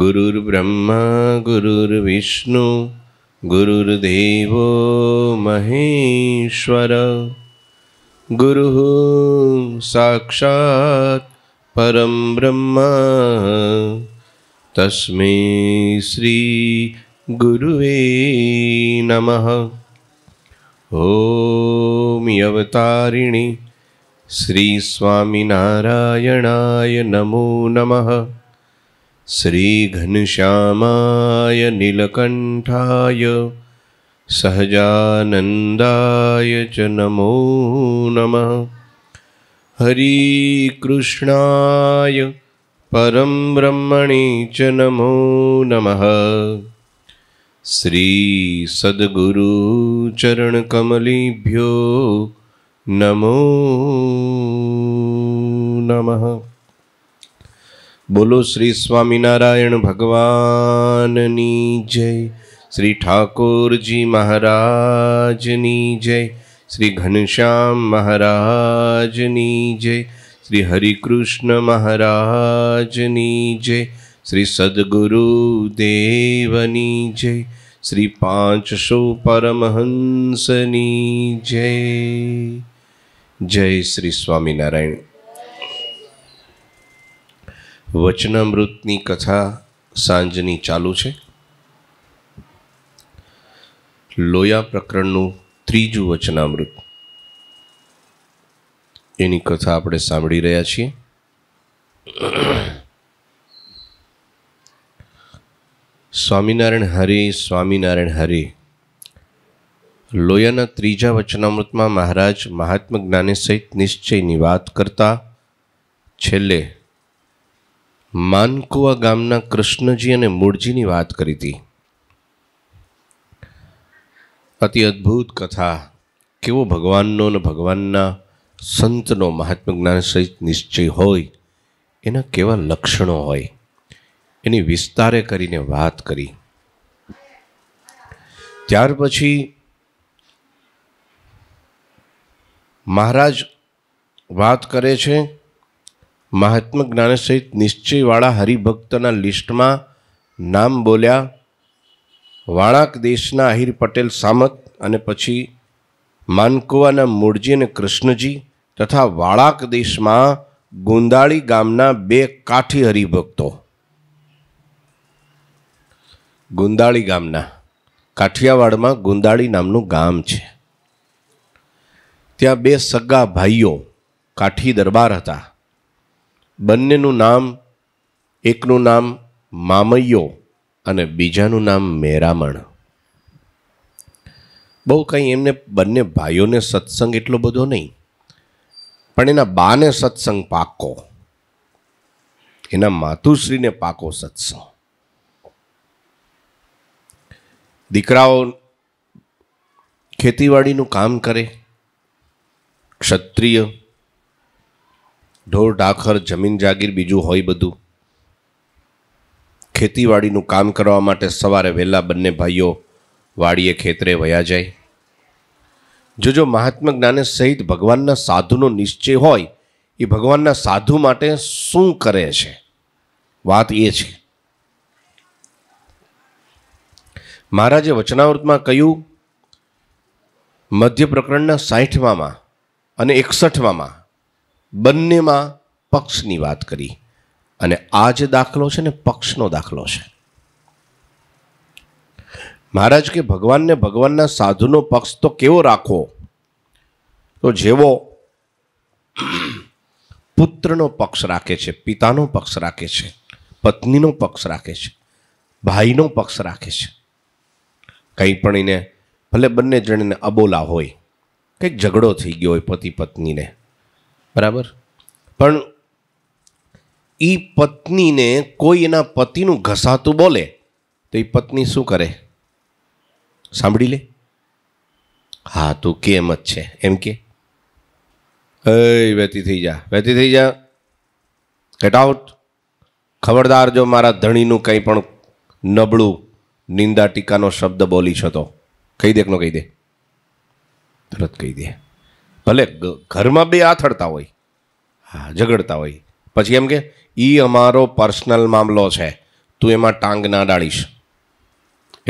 गुरुर्ब्रह्मा गुरुर्विष्णु गुरुर्देवो महेश्वर गुरुः साक्षात् परं ब्रह्म तस्मै गुरुवे नमः ॐ अवतारिणि श्रीस्वामिनारायणाय नमो नमः શ્રીઘનશ્યામાય નીલકંઠાય સહજાનંદાય ચ નમો નમઃ હરિકૃષ્ણાય પરમ બ્રહ્મણે ચ નમો નમઃ શ્રી સદગુરુ ચરણકમલીભ્યો નમો નમઃ બોલો શ્રી સ્વામિનારાયણ ભગવાનની જય શ્રી ઠાકોરજી મહારાજની જય શ્રી ઘનશ્યામ મહારાજની જય શ્રી હરિકૃષ્ણ મહારાજની જય શ્રી સદગુરુ દેવની જય શ્રી પાંચસો પરમહંસની જય જય શ્રી સ્વામિનારાયણ વચનામૃતની કથા સાંજની ચાલુ છે લોયા પ્રકરણનું ત્રીજું વચનામૃત એની કથા આપણે સાંભળી રહ્યા છીએ સ્વામિનારાયણ હરે સ્વામિનારાયણ હરે લોયાના ત્રીજા વચનામૃતમાં મહારાજ મહાત્મા જ્ઞાને સહિત નિશ્ચયની વાત કરતા છેલ્લે માનકુવા ગામના કૃષ્ણજી અને મૂળજીની વાત કરી હતી અતિ અદ્ભુત કથા કેવો ભગવાનનો ને ભગવાનના સંતનો મહાત્મ જ્ઞાન સહિત નિશ્ચય હોય એના કેવા લક્ષણો હોય એની વિસ્તારે કરીને વાત કરી ત્યાર પછી મહારાજ વાત કરે છે મહાત્મ જ્ઞાન સહિત નિશ્ચયવાળા હરિભક્તના લિસ્ટમાં નામ બોલ્યા વાણાક દેશના આહિર પટેલ સામત અને પછી માનકુવાના મૂળજી અને કૃષ્ણજી તથા વાળાક દેશમાં ગુંદાળી ગામના બે કાઠી હરિભક્તો ગુંદાળી ગામના કાઠિયાવાડમાં ગુંદાળી નામનું ગામ છે ત્યાં બે સગા ભાઈઓ કાઠી દરબાર હતા બંનેનું નામ એકનું નામ મામૈયો અને બીજાનું નામ મેરામણ બહુ કંઈ એમને બંને ભાઈઓને સત્સંગ એટલો બધો નહીં પણ એના બાને સત્સંગ પાકો એના માતુશ્રીને પાકો સત્સંગ દીકરાઓ ખેતીવાડીનું કામ કરે ક્ષત્રિય ઢોર ઢાખર જમીન જાગીર બીજું હોય બધું ખેતીવાડીનું કામ કરવા માટે સવારે વહેલા બંને ભાઈઓ વાડીએ ખેતરે વયા જાય જો જો મહાત્મા જ્ઞાને સહિત ભગવાનના સાધુનો નિશ્ચય હોય એ ભગવાનના સાધુ માટે શું કરે છે વાત એ છે મહારાજે વચનાવૃતમાં કહ્યું મધ્ય પ્રકરણના સાઠમામાં અને એકસઠમાં બંનેમાં પક્ષની વાત કરી અને આ જે દાખલો છે ને પક્ષનો દાખલો છે મહારાજ કે ભગવાનને ભગવાનના સાધુનો પક્ષ તો કેવો રાખવો તો જેવો પુત્રનો પક્ષ રાખે છે પિતાનો પક્ષ રાખે છે પત્નીનો પક્ષ રાખે છે ભાઈનો પક્ષ રાખે છે કંઈ પણ એને ભલે બંને જણને અબોલા હોય કંઈક ઝઘડો થઈ ગયો હોય પતિ પત્નીને બરાબર પણ એ પત્નીને કોઈ એના પતિનું ઘસાતું બોલે તો એ પત્ની શું કરે સાંભળી લે હા તું કેમ જ છે એમ કે એ વહેતી થઈ જા વહેતી થઈ જા ગેટ આઉટ ખબરદાર જો મારા ધણીનું કંઈ પણ નબળું નિંદા ટીકાનો શબ્દ બોલી છો તો કહી દેકનો કહી દે તરત કહી દે ભલે ઘરમાં બે આથડતા હોય હા ઝઘડતા હોય પછી એમ કે એ અમારો પર્સનલ મામલો છે તું એમાં ટાંગ ના ડાળીશ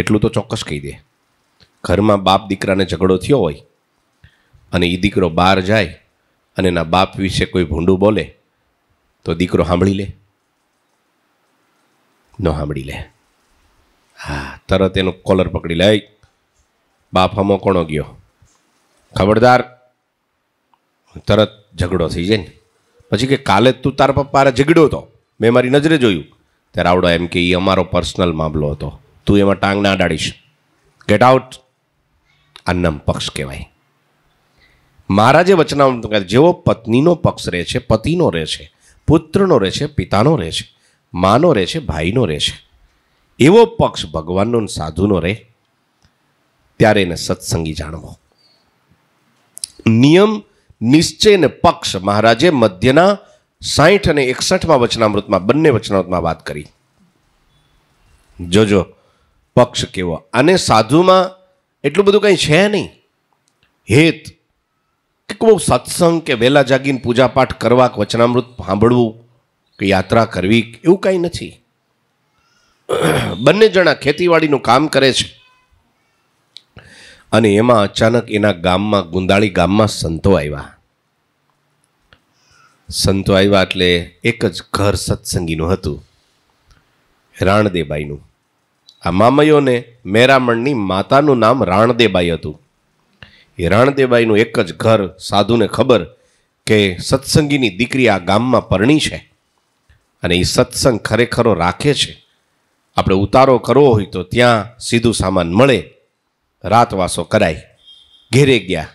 એટલું તો ચોક્કસ કહી દે ઘરમાં બાપ દીકરાને ઝઘડો થયો હોય અને એ દીકરો બહાર જાય અને એના બાપ વિશે કોઈ ભૂંડું બોલે તો દીકરો સાંભળી લે ન સાંભળી લે હા તરત એનો કોલર પકડી લે બાપ હમો કોણો ગયો ખબરદાર તરત ઝઘડો થઈ જાય ને પછી કે કાલે જ તું તાર પપ્પા ઝઘડ્યો હતો મેં મારી નજરે જોયું ત્યારે આવડો એમ કે એ અમારો પર્સનલ મામલો હતો તું એમાં ટાંગ ના અડાડીશ ગેટ આઉટ અન્નમ પક્ષ કહેવાય મહારાજે વચનામૃત જેવો પત્નીનો પક્ષ રહે છે પતિનો રહે છે પુત્રનો રહે છે પિતાનો રહે છે માનો રહે છે ભાઈનો રહે છે એવો પક્ષ ભગવાનનો સાધુનો રહે ત્યારે એને સત્સંગી જાણવો નિયમ નિશ્ચયને પક્ષ મહારાજે મધ્યના સાહીઠ અને એકસઠમાં વચનામૃતમાં બંને વચનામૃતમાં વાત કરી જોજો પક્ષ કેવો અને સાધુમાં એટલું બધું કંઈ છે નહીં હેત કે બહુ સત્સંગ કે વહેલા જાગીને પૂજાપાઠ કરવા કે વચનામૃત સાંભળવું કે યાત્રા કરવી એવું કાંઈ નથી બંને જણા ખેતીવાડીનું કામ કરે છે અને એમાં અચાનક એના ગામમાં ગુંદાળી ગામમાં સંતો આવ્યા સંતો આવ્યા એટલે એક જ ઘર સત્સંગીનું હતું રાણદેબાઈનું આ મામયોને મેરામણની માતાનું નામ રાણદેબાઈ હતું એ રાણદેબાઈનું એક જ ઘર સાધુને ખબર કે સત્સંગીની દીકરી આ ગામમાં પરણી છે અને એ સત્સંગ ખરેખરો રાખે છે આપણે ઉતારો કરવો હોય તો ત્યાં સીધું સામાન મળે રાતવાસો કરાય ઘેરે ગયા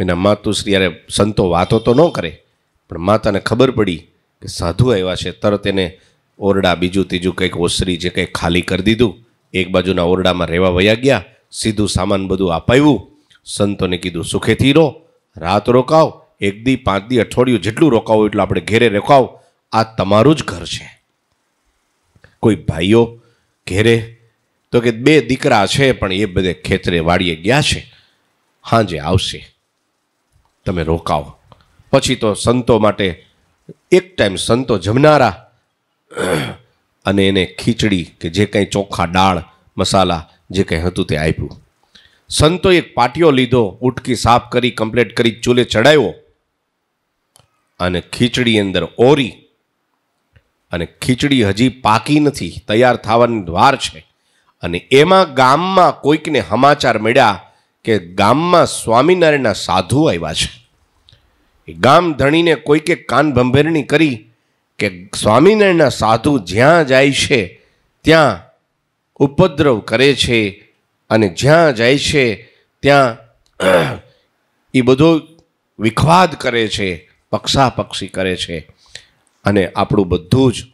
એના માતુશ્રી અરે સંતો વાતો તો ન કરે પણ માતાને ખબર પડી કે સાધુ આવ્યા છે તરત એને ઓરડા બીજું ત્રીજું કંઈક ઓસરી જે કંઈક ખાલી કરી દીધું એક બાજુના ઓરડામાં રહેવા વયા ગયા સીધું સામાન બધું અપાવ્યું સંતોને કીધું સુખેથી રહો રાત રોકાવ એક દી પાંચ દી અઠવાડિયું જેટલું રોકાવો એટલું આપણે ઘેરે રોકાવ આ તમારું જ ઘર છે કોઈ ભાઈઓ ઘેરે તો કે બે દીકરા છે પણ એ બધે ખેતરે વાડીએ ગયા છે હાંજે આવશે તમે રોકાવો પછી તો સંતો માટે એક ટાઈમ સંતો જમનારા અને એને ખીચડી કે જે કંઈ ચોખા દાળ મસાલા જે કંઈ હતું તે આપ્યું સંતો એક પાટિયો લીધો ઉટકી સાફ કરી કમ્પ્લેટ કરી ચૂલે ચડાવ્યો અને ખીચડી અંદર ઓરી અને ખીચડી હજી પાકી નથી તૈયાર થવાની વાર છે અને એમાં ગામમાં કોઈકને સમાચાર મળ્યા કે ગામમાં સ્વામિનારાયણના સાધુ આવ્યા છે એ ગામ ધણીને કોઈકે કાન ભંભેરણી કરી કે સ્વામિનારાયણના સાધુ જ્યાં જાય છે ત્યાં ઉપદ્રવ કરે છે અને જ્યાં જાય છે ત્યાં એ બધો વિખવાદ કરે છે પક્ષા પક્ષી કરે છે અને આપણું બધું જ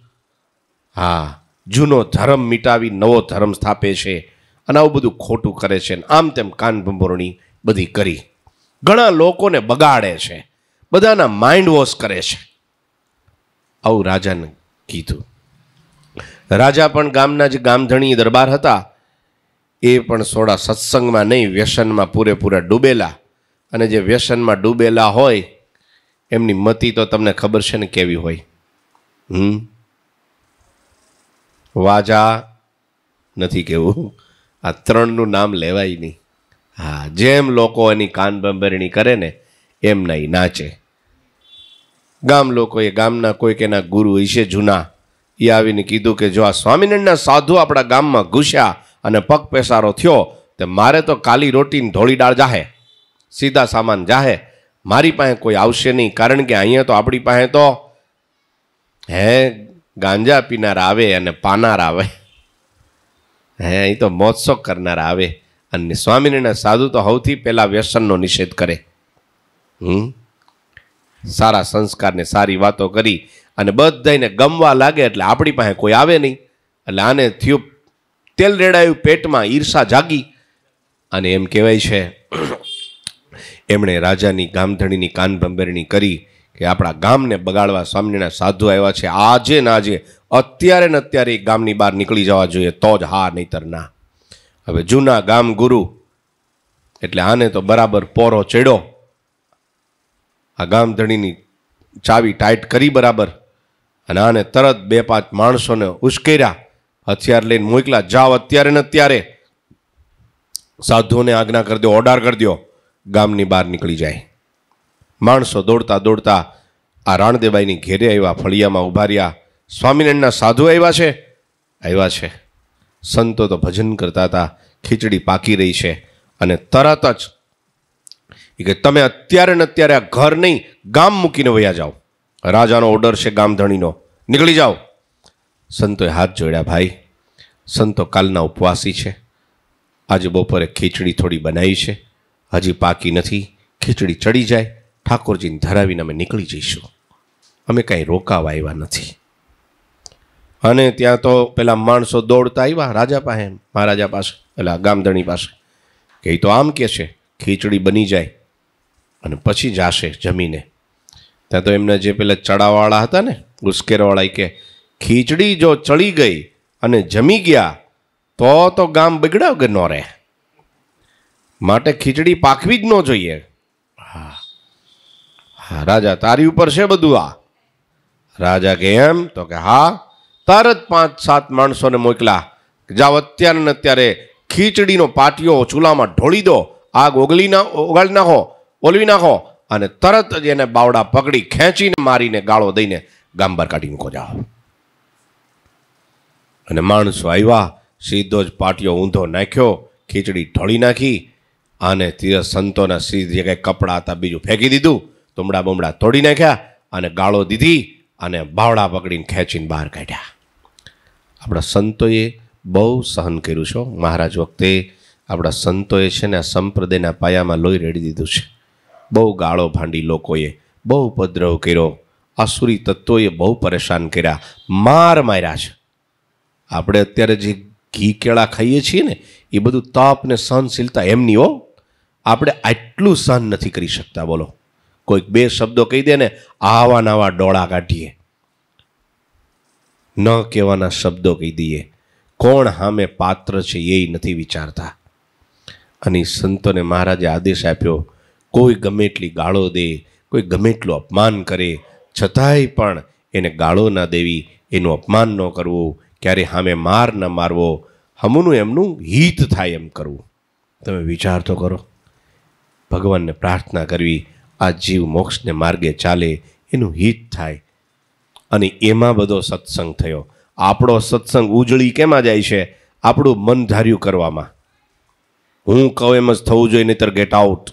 હા જૂનો ધર્મ મીટાવી નવો ધર્મ સ્થાપે છે અને આવું બધું ખોટું કરે છે આમ તેમ કાનભંભોરણી બધી કરી ઘણા લોકોને બગાડે છે બધાના માઇન્ડ વોશ કરે છે આવું રાજાને કીધું રાજા પણ ગામના જે ગામધણી દરબાર હતા એ પણ સોડા સત્સંગમાં નહીં વ્યસનમાં પૂરેપૂરા ડૂબેલા અને જે વ્યસનમાં ડૂબેલા હોય એમની મતી તો તમને ખબર છે ને કેવી હોય હમ વાજા નથી કહેવું આ ત્રણનું નામ લેવાય નહીં હા જેમ લોકો એની કાન કરે ને એમ નહીં નાચે ગામ લોકોએ ગામના કોઈક એના ગુરુ હશે જૂના એ આવીને કીધું કે જો આ સ્વામિનારાયણના સાધુ આપણા ગામમાં ઘૂસ્યા અને પગ પેસારો થયો તો મારે તો કાલી રોટીને ધોળી દાળ જાહે સીધા સામાન જાહે મારી પાસે કોઈ આવશે નહીં કારણ કે અહીંયા તો આપણી પાસે તો હે ગાંજા પીનાર આવે અને પાનાર આવે હે અહીં તો મહોત્સવ કરનાર આવે અને સ્વામિનારાયણ સાધુ તો સૌથી પહેલાં વ્યસનનો નિષેધ કરે હમ સારા સંસ્કારને સારી વાતો કરી અને બધાને ગમવા લાગે એટલે આપણી પાસે કોઈ આવે નહીં એટલે આને થયું તેલ રેડાયું પેટમાં ઈર્ષા જાગી અને એમ કહેવાય છે એમણે રાજાની ગામધણીની કાનભંભેરણી કરી કે આપણા ગામને બગાડવા સામનેના સાધુ આવ્યા છે આજે ના આજે અત્યારે ને અત્યારે ગામની બહાર નીકળી જવા જોઈએ તો જ હા નહીતર ના હવે જૂના ગામ ગુરુ એટલે આને તો બરાબર પોરો ચેડો આ ગામ ધણીની ચાવી ટાઈટ કરી બરાબર અને આને તરત બે પાંચ માણસોને ઉશ્કેર્યા હથિયાર લઈને મોકલા જાઓ અત્યારે ને અત્યારે સાધુઓને આજ્ઞા કરી દો ઓર્ડર કરી દો ગામની બહાર નીકળી જાય માણસો દોડતા દોડતા આ રાણદેવાઈની ઘેરે આવ્યા ફળિયામાં ઊભા રહ્યા સ્વામિનારાયણના સાધુ આવ્યા છે આવ્યા છે સંતો તો ભજન કરતા હતા ખીચડી પાકી રહી છે અને તરત જ કે તમે અત્યારે ને અત્યારે આ ઘર નહીં ગામ મૂકીને વયા જાઓ રાજાનો ઓર્ડર છે ગામધણીનો નીકળી જાઓ સંતોએ હાથ જોડ્યા ભાઈ સંતો કાલના ઉપવાસી છે આજે બપોરે ખીચડી થોડી બનાવી છે હજી પાકી નથી ખીચડી ચડી જાય ઠાકોરજીને ધરાવીને અમે નીકળી જઈશું અમે કાંઈ રોકાવા આવ્યા નથી અને ત્યાં તો પેલા માણસો દોડતા આવ્યા રાજા પાસે મહારાજા પાસે પેલા ગામધણી પાસે કે એ તો આમ કે છે ખીચડી બની જાય અને પછી જાશે જમીને ત્યાં તો એમને જે પેલા ચડાવાળા હતા ને ઉશ્કેરવાળા કે ખીચડી જો ચડી ગઈ અને જમી ગયા તો તો ગામ બગડાવ વગર ન રહે માટે ખીચડી પાકવી જ ન જોઈએ રાજા તારી ઉપર છે બધું આ રાજા કે એમ તો કે હા તરત પાંચ સાત માણસોને મોકલા જાઓ અત્યારે ને અત્યારે ખીચડીનો પાટિયો ચૂલામાં ઢોળી દો આગ ઓગળી ના ઓગાળી નાખો ઓલવી નાખો અને તરત જ એને બાવડા પકડી ખેંચીને મારીને ગાળો દઈને ગામ બહાર કાઢી મૂકો જાઓ અને માણસો આવ્યા સીધો જ પાટિયો ઊંધો નાખ્યો ખીચડી ઢોળી નાખી અને તીર સંતોના સીધી જે કંઈ કપડાં હતા બીજું ફેંકી દીધું તુમડા બમડા તોડી નાખ્યા અને ગાળો દીધી અને બાવડા પકડીને ખેંચીને બહાર કાઢ્યા આપણા સંતોએ બહુ સહન કર્યું છે મહારાજ વખતે આપણા સંતોએ છે ને આ સંપ્રદાયના પાયામાં લોહી રેડી દીધું છે બહુ ગાળો ભાંડી લોકોએ બહુ ઉપદ્રવ કર્યો આસુરી તત્વોએ બહુ પરેશાન કર્યા માર માર્યા છે આપણે અત્યારે જે ઘી કેળા ખાઈએ છીએ ને એ બધું તાપ ને સહનશીલતા એમની હો આપણે આટલું સહન નથી કરી શકતા બોલો કોઈક બે શબ્દો કહી દે ને આવા નવા ડોળા કાઢીએ ન કહેવાના શબ્દો કહી દઈએ કોણ સામે પાત્ર છે એ નથી વિચારતા અને સંતોને મહારાજે આદેશ આપ્યો કોઈ ગમે એટલી ગાળો દે કોઈ ગમે એટલું અપમાન કરે છતાંય પણ એને ગાળો ના દેવી એનું અપમાન ન કરવું ક્યારેય સામે માર ન મારવો હમુનું એમનું હિત થાય એમ કરવું તમે વિચાર તો કરો ભગવાનને પ્રાર્થના કરવી આ જીવ મોક્ષને માર્ગે ચાલે એનું હિત થાય અને એમાં બધો સત્સંગ થયો આપણો સત્સંગ ઉજળી કેમાં જાય છે આપણું મન ધાર્યું કરવામાં હું કહું એમ જ થવું જોઈએ નહીતર ગેટ આઉટ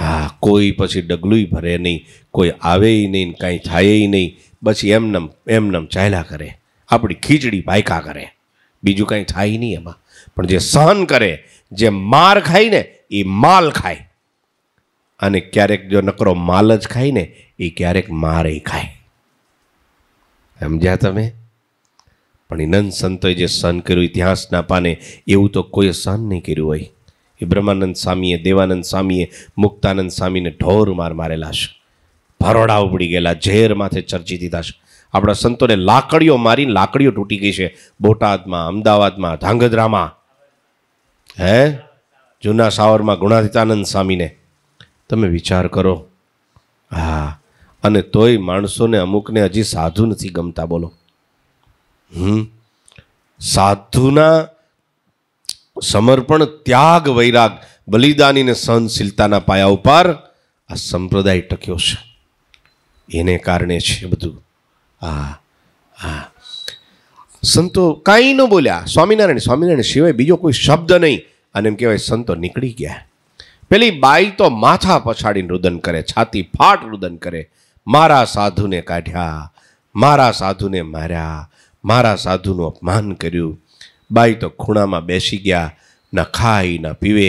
હા કોઈ પછી ડગલું ભરે નહીં કોઈ આવે નહીં કાંઈ થાય નહીં પછી એમનેમ એમનેમ ચાલ્યા કરે આપણી ખીચડી ભાયકા કરે બીજું કાંઈ થાય નહીં એમાં પણ જે સહન કરે જે માર ખાય ને એ માલ ખાય અને ક્યારેક જો નકરો માલ જ ખાય ને એ ક્યારેક મારે ખાય સમજ્યા તમે પણ એ નંદ સંતોએ જે સહન કર્યું ઇતિહાસના પાને એવું તો કોઈ સહન નહીં કર્યું હોય એ બ્રહ્માનંદ સ્વામીએ દેવાનંદ સ્વામીએ મુક્તાનંદ સ્વામીને ઢોર માર મારેલા છે ભરોડા ઉપડી ગયેલા ઝેર માથે ચર્ચી દીધા છે આપણા સંતોને લાકડીઓ મારીને લાકડીઓ તૂટી ગઈ છે બોટાદમાં અમદાવાદમાં ધાંગધ્રામાં હે જૂના સાવરમાં ગુણાતીતાનંદ સ્વામીને તમે વિચાર કરો હા અને તોય માણસોને અમુકને હજી સાધુ નથી ગમતા બોલો હમ સાધુના સમર્પણ ત્યાગ વૈરાગ બલિદાની ને સહનશીલતાના પાયા ઉપર આ સંપ્રદાય ટક્યો છે એને કારણે છે બધું હા હા સંતો કાંઈ ન બોલ્યા સ્વામિનારાયણ સ્વામિનારાયણ સિવાય બીજો કોઈ શબ્દ નહીં અને એમ કહેવાય સંતો નીકળી ગયા પેલી બાઈ તો માથા પછાડીને રુદન કરે છાતી ફાટ રુદન કરે મારા સાધુને કાઢ્યા મારા સાધુને માર્યા મારા સાધુનું અપમાન કર્યું બાઈ તો ખૂણામાં બેસી ગયા ના ખાય ના પીવે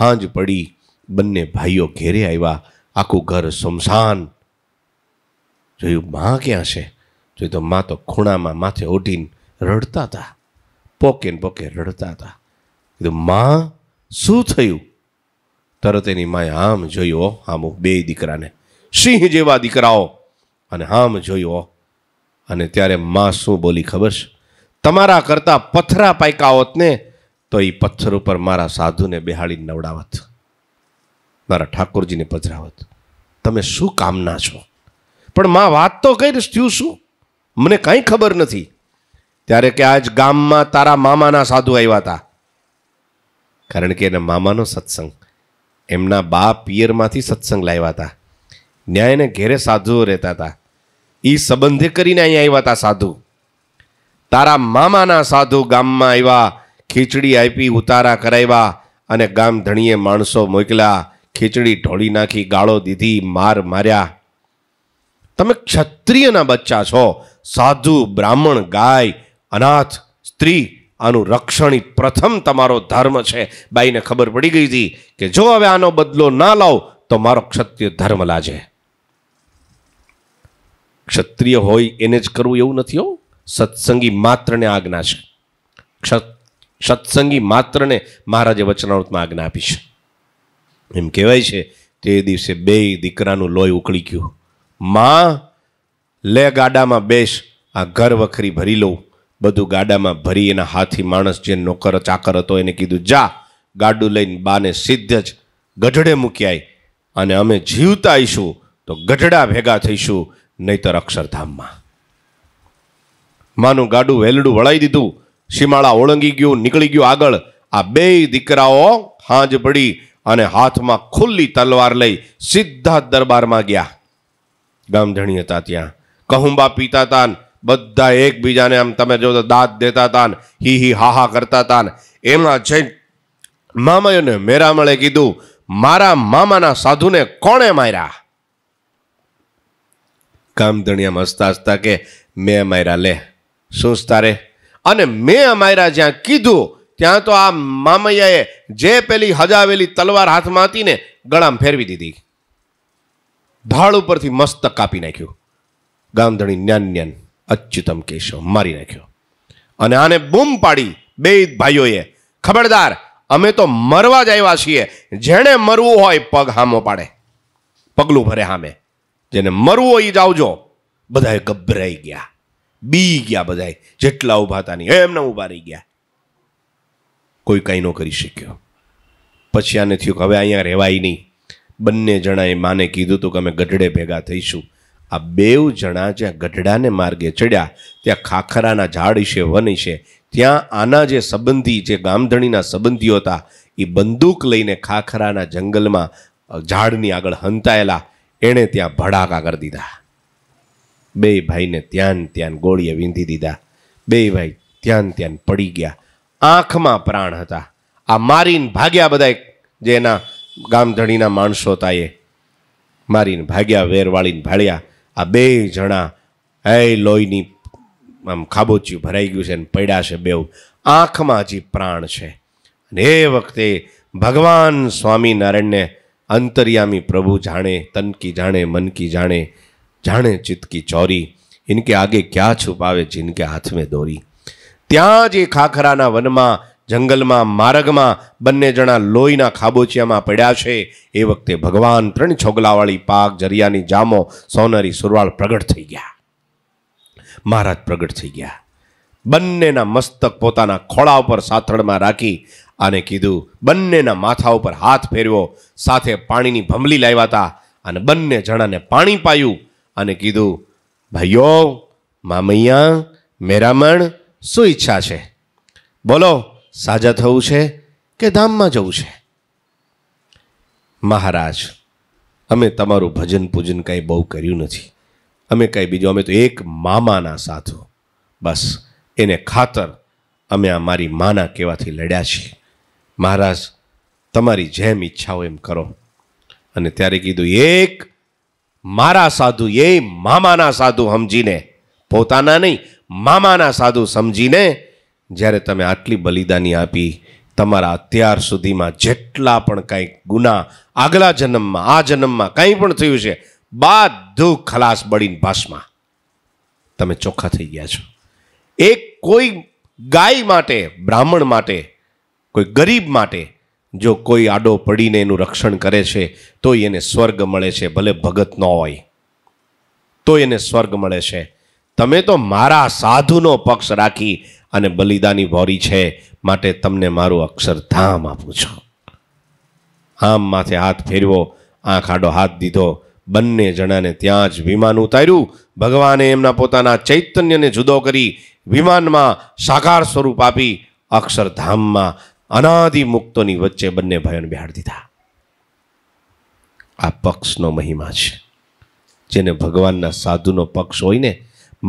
હાંજ પડી બંને ભાઈઓ ઘેરે આવ્યા આખું ઘર સમસાન જોયું મા ક્યાં છે જોયું તો મા તો ખૂણામાં માથે ઓઢીને રડતા હતા પોકે પોકે રડતા હતા કીધું માં શું થયું તરત એની માએ આમ જોયો આમ બે દીકરાને સિંહ જેવા દીકરાઓ અને આમ જોયો અને ત્યારે માં શું બોલી ખબર છે તમારા કરતા પથરા પાયકા હોત ને તો એ પથ્થર ઉપર મારા સાધુને બેહાડી નવડાવત મારા ઠાકોરજીને પધરાવત તમે શું કામના છો પણ માં વાત તો કઈ થયું શું મને કાંઈ ખબર નથી ત્યારે કે આજ ગામમાં તારા મામાના સાધુ આવ્યા હતા કારણ કે એના મામાનો સત્સંગ એમના બા પિયરમાંથી સત્સંગ લાવ્યા હતા ન્યાયને ઘેરે સાધુઓ રહેતા હતા એ સંબંધે કરીને અહીંયા આવ્યા હતા સાધુ તારા મામાના સાધુ ગામમાં આવ્યા ખીચડી આપી ઉતારા કરાવ્યા અને ગામ ધણીએ માણસો મોકલ્યા ખીચડી ઢોળી નાખી ગાળો દીધી માર માર્યા તમે ક્ષત્રિયના બચ્ચા છો સાધુ બ્રાહ્મણ ગાય અનાથ સ્ત્રી આનું રક્ષણ પ્રથમ તમારો ધર્મ છે બાઈને ખબર પડી ગઈ હતી કે જો હવે આનો બદલો ના લાવ તો મારો ક્ષત્રિય ધર્મ લાજે ક્ષત્રિય હોય એને જ કરવું એવું નથી હો સત્સંગી માત્રને આજ્ઞા છે સત્સંગી માત્રને મહારાજે વચનાવૃતમાં આજ્ઞા આપી છે એમ કહેવાય છે તે દિવસે બે દીકરાનું લોહી ઉકળી ગયું માં લે ગાડામાં બેસ આ ઘર વખરી ભરી લઉં બધું ગાડામાં ભરી એના હાથી માણસ જે નોકર ચાકર હતો એને કીધું જા ગાડું લઈને બાને સીધે જ ગઢડે મૂક્યાય અને અમે જીવતા આવીશું તો ગઢડા ભેગા થઈશું નહીતર અક્ષરધામમાં માનું ગાડું વેલડું વળાઈ દીધું સીમાળા ઓળંગી ગયું નીકળી ગયું આગળ આ બે દીકરાઓ હાંજ પડી અને હાથમાં ખુલ્લી તલવાર લઈ સીધા દરબારમાં ગયા ગામધણી હતા ત્યાં કહુંબા પીતા તાન બધા એકબીજાને આમ તમે જો દાંત દેતા હતા ને હી હી હા હા કરતા હતા ને એમાં જઈને મામાયોને મેરામળે કીધું મારા મામાના સાધુને કોણે માર્યા કામધણિયા હસતા હસતા કે મેં માર્યા લે શું તારે અને મેં અમાયરા જ્યાં કીધું ત્યાં તો આ મામૈયાએ જે પેલી હજાવેલી તલવાર હાથમાં હતી ને ગળામાં ફેરવી દીધી ધાળ ઉપરથી મસ્તક કાપી નાખ્યું ગામધણી ન્યાન ન્યાન અચ્યુતમ કેશવ મારી નાખ્યો અને આને બૂમ પાડી બે ભાઈઓએ ખબરદાર અમે તો મરવા જ આવ્યા છીએ જેણે મરવું હોય પગ હામો પાડે પગલું ભરે હામે જેને મરવું હોય જ આવજો બધાએ ગભરાઈ ગયા બી ગયા બધાએ જેટલા ઊભા હતા નહીં એમને ઊભા રહી ગયા કોઈ કંઈ ન કરી શક્યો પછી આને થયું કે હવે અહીંયા રહેવાય નહીં બંને જણાએ માને કીધું હતું કે અમે ગઢડે ભેગા થઈશું આ બેવ જણા જ્યાં ગઢડાને માર્ગે ચડ્યા ત્યાં ખાખરાના ઝાડ છે વન છે ત્યાં આના જે સંબંધી જે ગામધણીના સંબંધીઓ હતા એ બંદૂક લઈને ખાખરાના જંગલમાં ઝાડની આગળ હંતાયેલા એણે ત્યાં ભડાકા કરી દીધા બે ભાઈને ત્યાં ત્યાં ગોળીએ વીંધી દીધા બે ભાઈ ત્યાં ત્યાં પડી ગયા આંખમાં પ્રાણ હતા આ મારીને ભાગ્યા બધા જે એના ગામધણીના માણસો હતા એ મારીને ભાગ્યા વેરવાળીને ભાળ્યા આ બે જણા એ લોહીની આમ ખાબોચ્યું ભરાઈ ગયું છે ને પડ્યા છે બેઉ આંખમાં હજી પ્રાણ છે અને એ વખતે ભગવાન સ્વામિનારાયણને અંતર્યામી પ્રભુ જાણે તનકી જાણે મનકી જાણે જાણે ચિતકી ચોરી ઇનકે આગે ક્યાં છુપાવે જિનકે હાથ મેં દોરી ત્યાં જે ખાખરાના વનમાં જંગલમાં માર્ગમાં બંને જણા લોહીના ખાબોચિયામાં પડ્યા છે એ વખતે ભગવાન ત્રણ છોગલાવાળી પાક જરિયાની જામો સોનરી સુરવાળ પ્રગટ થઈ ગયા મહારાજ પ્રગટ થઈ ગયા બંનેના મસ્તક પોતાના ખોળા ઉપર સાથળમાં રાખી અને કીધું બંનેના માથા ઉપર હાથ ફેરવ્યો સાથે પાણીની ભમલી લાવ્યા હતા અને બંને જણાને પાણી પાયું અને કીધું ભાઈઓ મામૈયા મેરામણ શું ઈચ્છા છે બોલો સાજા થવું છે કે ધામમાં જવું છે મહારાજ અમે તમારું ભજન પૂજન કાંઈ બહુ કર્યું નથી અમે કાંઈ બીજું અમે તો એક મામાના સાધુ બસ એને ખાતર અમે આ મારી માના કેવાથી લડ્યા છીએ મહારાજ તમારી જેમ ઈચ્છાઓ એમ કરો અને ત્યારે કીધું એક મારા સાધુ એ મામાના સાધુ સમજીને પોતાના નહીં મામાના સાધુ સમજીને જ્યારે તમે આટલી બલિદાની આપી તમારા અત્યાર સુધીમાં જેટલા પણ કાંઈ ગુના આગલા જન્મમાં આ જન્મમાં કંઈ પણ થયું છે બાધું ખલાસ બળીને ભાષમાં તમે ચોખ્ખા થઈ ગયા છો એક કોઈ ગાય માટે બ્રાહ્મણ માટે કોઈ ગરીબ માટે જો કોઈ આડો પડીને એનું રક્ષણ કરે છે તો એને સ્વર્ગ મળે છે ભલે ભગત ન હોય તો એને સ્વર્ગ મળે છે તમે તો મારા સાધુનો પક્ષ રાખી અને બલિદાની વોરી છે માટે તમને મારું અક્ષરધામ આપું છું આમ માથે હાથ ફેરવો આંખ આડો હાથ દીધો બંને જણાને ત્યાં જ વિમાન ઉતાર્યું ભગવાને એમના પોતાના ચૈતન્યને જુદો કરી વિમાનમાં સાકાર સ્વરૂપ આપી અક્ષરધામમાં અનાદિ મુક્તોની વચ્ચે બંને ભયન બિહાડી દીધા આ પક્ષનો મહિમા છે જેને ભગવાનના સાધુનો પક્ષ હોય ને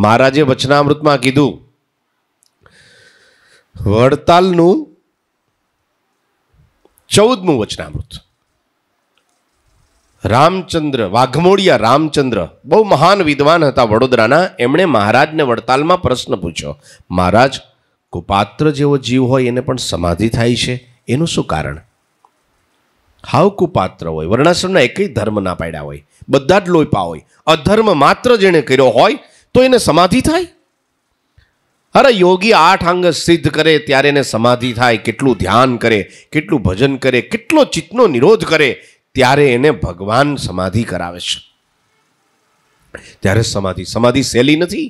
મહારાજે વચનામૃતમાં કીધું વડતાલનું ચૌદમું વચનામૃત રામચંદ્ર વાઘમોડિયા રામચંદ્ર બહુ મહાન વિદ્વાન હતા વડોદરાના એમણે મહારાજને વડતાલમાં પ્રશ્ન પૂછ્યો મહારાજ કુપાત્ર જેવો જીવ હોય એને પણ સમાધિ થાય છે એનું શું કારણ હાવ કુપાત્ર હોય વર્ણાશ્રમના એકય ધર્મ ના પાડ્યા હોય બધા જ લોહીપા હોય અધર્મ માત્ર જેણે કર્યો હોય તો એને સમાધિ થાય અરે યોગી આઠ અંગ સિદ્ધ કરે ત્યારે એને સમાધિ થાય કેટલું ધ્યાન કરે કેટલું ભજન કરે કેટલો ચિત્તનો નિરોધ કરે ત્યારે એને ભગવાન સમાધિ કરાવે છે ત્યારે સમાધિ સમાધિ સહેલી નથી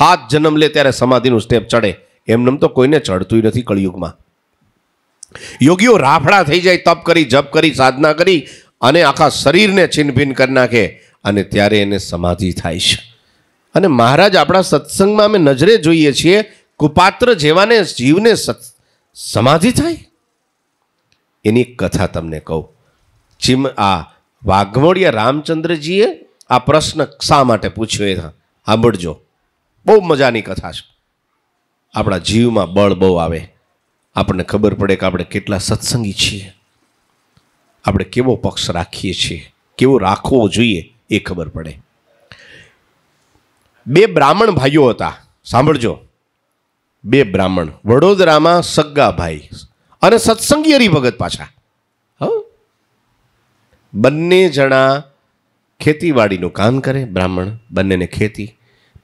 હાથ જન્મ લે ત્યારે સમાધિનું સ્ટેપ ચડે એમનેમ તો કોઈને ચડતું નથી કળિયુગમાં યોગીઓ રાફડા થઈ જાય તપ કરી જપ કરી સાધના કરી અને આખા શરીરને છિનભિન કરી નાખે અને ત્યારે એને સમાધિ થાય છે અને મહારાજ આપણા સત્સંગમાં અમે નજરે જોઈએ છીએ કુપાત્ર જેવાને જીવને સમાધિ થાય એની કથા તમને કહું જીમ આ વાઘમોડિયા રામચંદ્રજીએ આ પ્રશ્ન શા માટે પૂછ્યો એ સાંભળજો બહુ મજાની કથા છે આપણા જીવમાં બળ બહુ આવે આપણને ખબર પડે કે આપણે કેટલા સત્સંગી છીએ આપણે કેવો પક્ષ રાખીએ છીએ કેવો રાખવો જોઈએ એ ખબર પડે બે બ્રાહ્મણ ભાઈઓ હતા સાંભળજો બે બ્રાહ્મણ વડોદરામાં સગ્ગાભાઈ અને સત્સંગી હરિભગત પાછા હો બંને જણા ખેતીવાડીનું કામ કરે બ્રાહ્મણ બંનેને ખેતી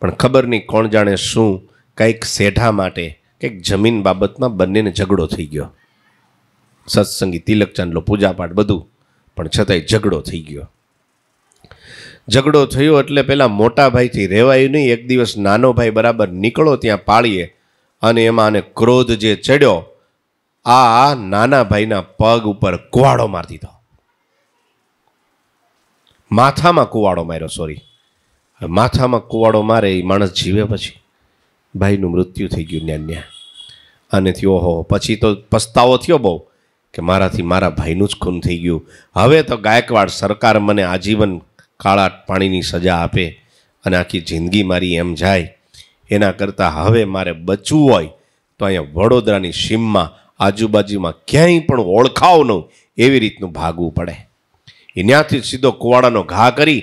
પણ ખબર નહીં કોણ જાણે શું કંઈક સેઢા માટે કંઈક જમીન બાબતમાં બંનેને ઝઘડો થઈ ગયો સત્સંગી તિલક ચાંદલો પૂજાપાઠ બધું પણ છતાંય ઝઘડો થઈ ગયો ઝઘડો થયો એટલે પહેલાં મોટા ભાઈથી રહેવાયું નહીં એક દિવસ નાનો ભાઈ બરાબર નીકળો ત્યાં પાળીએ અને એમાં આને ક્રોધ જે ચડ્યો આ નાના ભાઈના પગ ઉપર કુવાડો મારી દીધો માથામાં કુવાડો માર્યો સોરી માથામાં કુવાડો મારે એ માણસ જીવે પછી ભાઈનું મૃત્યુ થઈ ગયું ન્યા ન્યા અને થયો ઓહો પછી તો પસ્તાવો થયો બહુ કે મારાથી મારા ભાઈનું જ ખૂન થઈ ગયું હવે તો ગાયકવાડ સરકાર મને આજીવન કાળા પાણીની સજા આપે અને આખી જિંદગી મારી એમ જાય એના કરતાં હવે મારે બચવું હોય તો અહીંયા વડોદરાની સીમમાં આજુબાજુમાં ક્યાંય પણ ઓળખાવ ન એવી રીતનું ભાગવું પડે એ ત્યાંથી સીધો કુવાડાનો ઘા કરી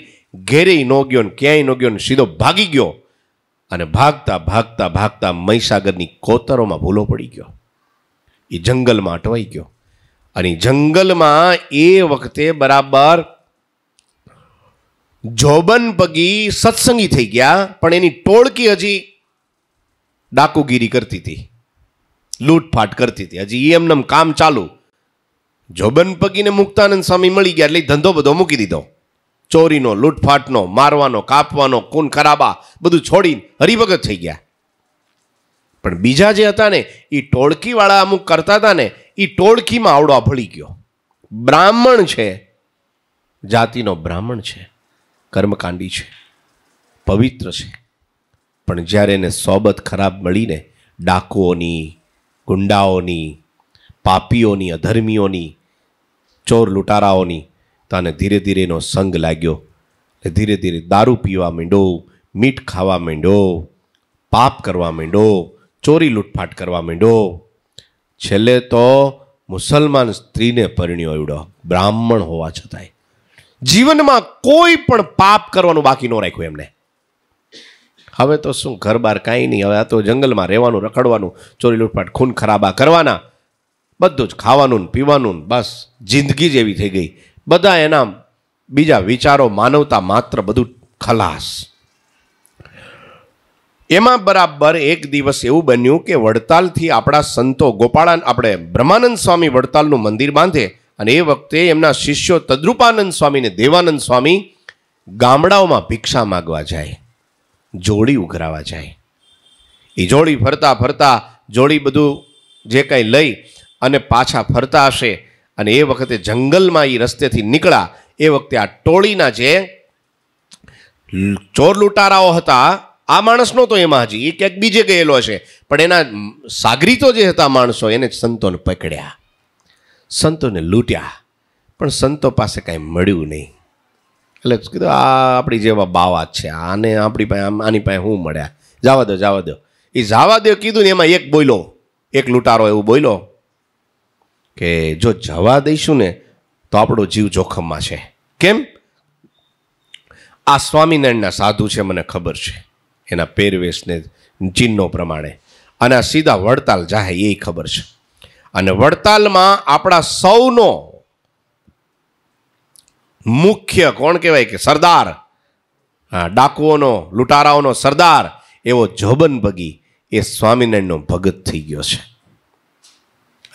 ઘેરે નો ગયો ને ક્યાંય ન ગયો ને સીધો ભાગી ગયો અને ભાગતા ભાગતા ભાગતા મહીસાગરની કોતરોમાં ભૂલો પડી ગયો એ જંગલમાં અટવાઈ ગયો અને જંગલમાં એ વખતે બરાબર જોબન પગી સત્સંગી થઈ ગયા પણ એની ટોળકી હજી ડાકુગીરી કરતી હતી લૂંટફાટ કરતી હતી હજી એમનેમ કામ ચાલુ જોબન પગીને મુક્તાનંદ સ્વામી મળી ગયા એટલે ધંધો બધો મૂકી દીધો ચોરીનો લૂંટફાટનો મારવાનો કાપવાનો કુન ખરાબા બધું છોડીને હરિભગત થઈ ગયા પણ બીજા જે હતા ને એ ટોળકીવાળા અમુક કરતા હતા ને એ ટોળકીમાં આવડો ભળી ગયો બ્રાહ્મણ છે જાતિનો બ્રાહ્મણ છે કર્મકાંડી છે પવિત્ર છે પણ જ્યારે એને સોબત ખરાબ મળીને ડાકુઓની ગુંડાઓની પાપીઓની અધર્મીઓની ચોર લૂંટારાઓની તો આને ધીરે ધીરે એનો સંગ લાગ્યો એટલે ધીરે ધીરે દારૂ પીવા માંડ્યો મીઠ ખાવા માંડ્યો પાપ કરવા માંડ્યો ચોરી લૂંટફાટ કરવા માંડ્યો છેલ્લે તો મુસલમાન સ્ત્રીને પરણ્યો એવડો બ્રાહ્મણ હોવા છતાંય જીવનમાં કોઈ પણ પાપ કરવાનું બાકી ન રાખ્યું એમને હવે તો શું ઘર બાર કાંઈ નહીં હવે આ તો જંગલમાં રહેવાનું રખડવાનું ચોરી લૂંટપાટ ખૂન ખરાબા કરવાના બધું જ ખાવાનું પીવાનું બસ જિંદગી જેવી થઈ ગઈ બધા એના બીજા વિચારો માનવતા માત્ર બધું ખલાસ એમાં બરાબર એક દિવસ એવું બન્યું કે વડતાલથી આપણા સંતો ગોપાળાન આપણે બ્રહ્માનંદ સ્વામી વડતાલનું મંદિર બાંધે અને એ વખતે એમના શિષ્યો તદ્રુપાનંદ સ્વામીને દેવાનંદ સ્વામી ગામડાઓમાં ભિક્ષા માગવા જાય જોડી ઉઘરાવા જાય એ જોડી ફરતા ફરતા જોડી બધું જે કંઈ લઈ અને પાછા ફરતા હશે અને એ વખતે જંગલમાં એ રસ્તેથી નીકળ્યા એ વખતે આ ટોળીના જે ચોર લૂંટારાઓ હતા આ માણસનો તો એમાં હજી એ ક્યાંક બીજે ગયેલો છે પણ એના સાગરીતો જે હતા માણસો એને સંતોને પકડ્યા સંતોને લૂંટ્યા પણ સંતો પાસે કાંઈ મળ્યું નહીં એટલે કીધું આ આપણી જેવા બાવા છે આને આપણી પાસે આની પાસે શું મળ્યા જવા દો જવા દો એ જવા દો કીધું ને એમાં એક બોલો એક લૂંટારો એવું બોલો કે જો જવા દઈશું ને તો આપણો જીવ જોખમમાં છે કેમ આ સ્વામિનારાયણના સાધુ છે મને ખબર છે એના પહેરવેશને ચિહ્નો પ્રમાણે અને આ સીધા વડતાલ જાહે એ ખબર છે અને વડતાલમાં આપણા સૌનો મુખ્ય કોણ કહેવાય કે સરદાર ડાકુઓનો લૂંટારાઓનો સરદાર એવો જોબન જોબનબગી એ સ્વામિનારાયણનો ભગત થઈ ગયો છે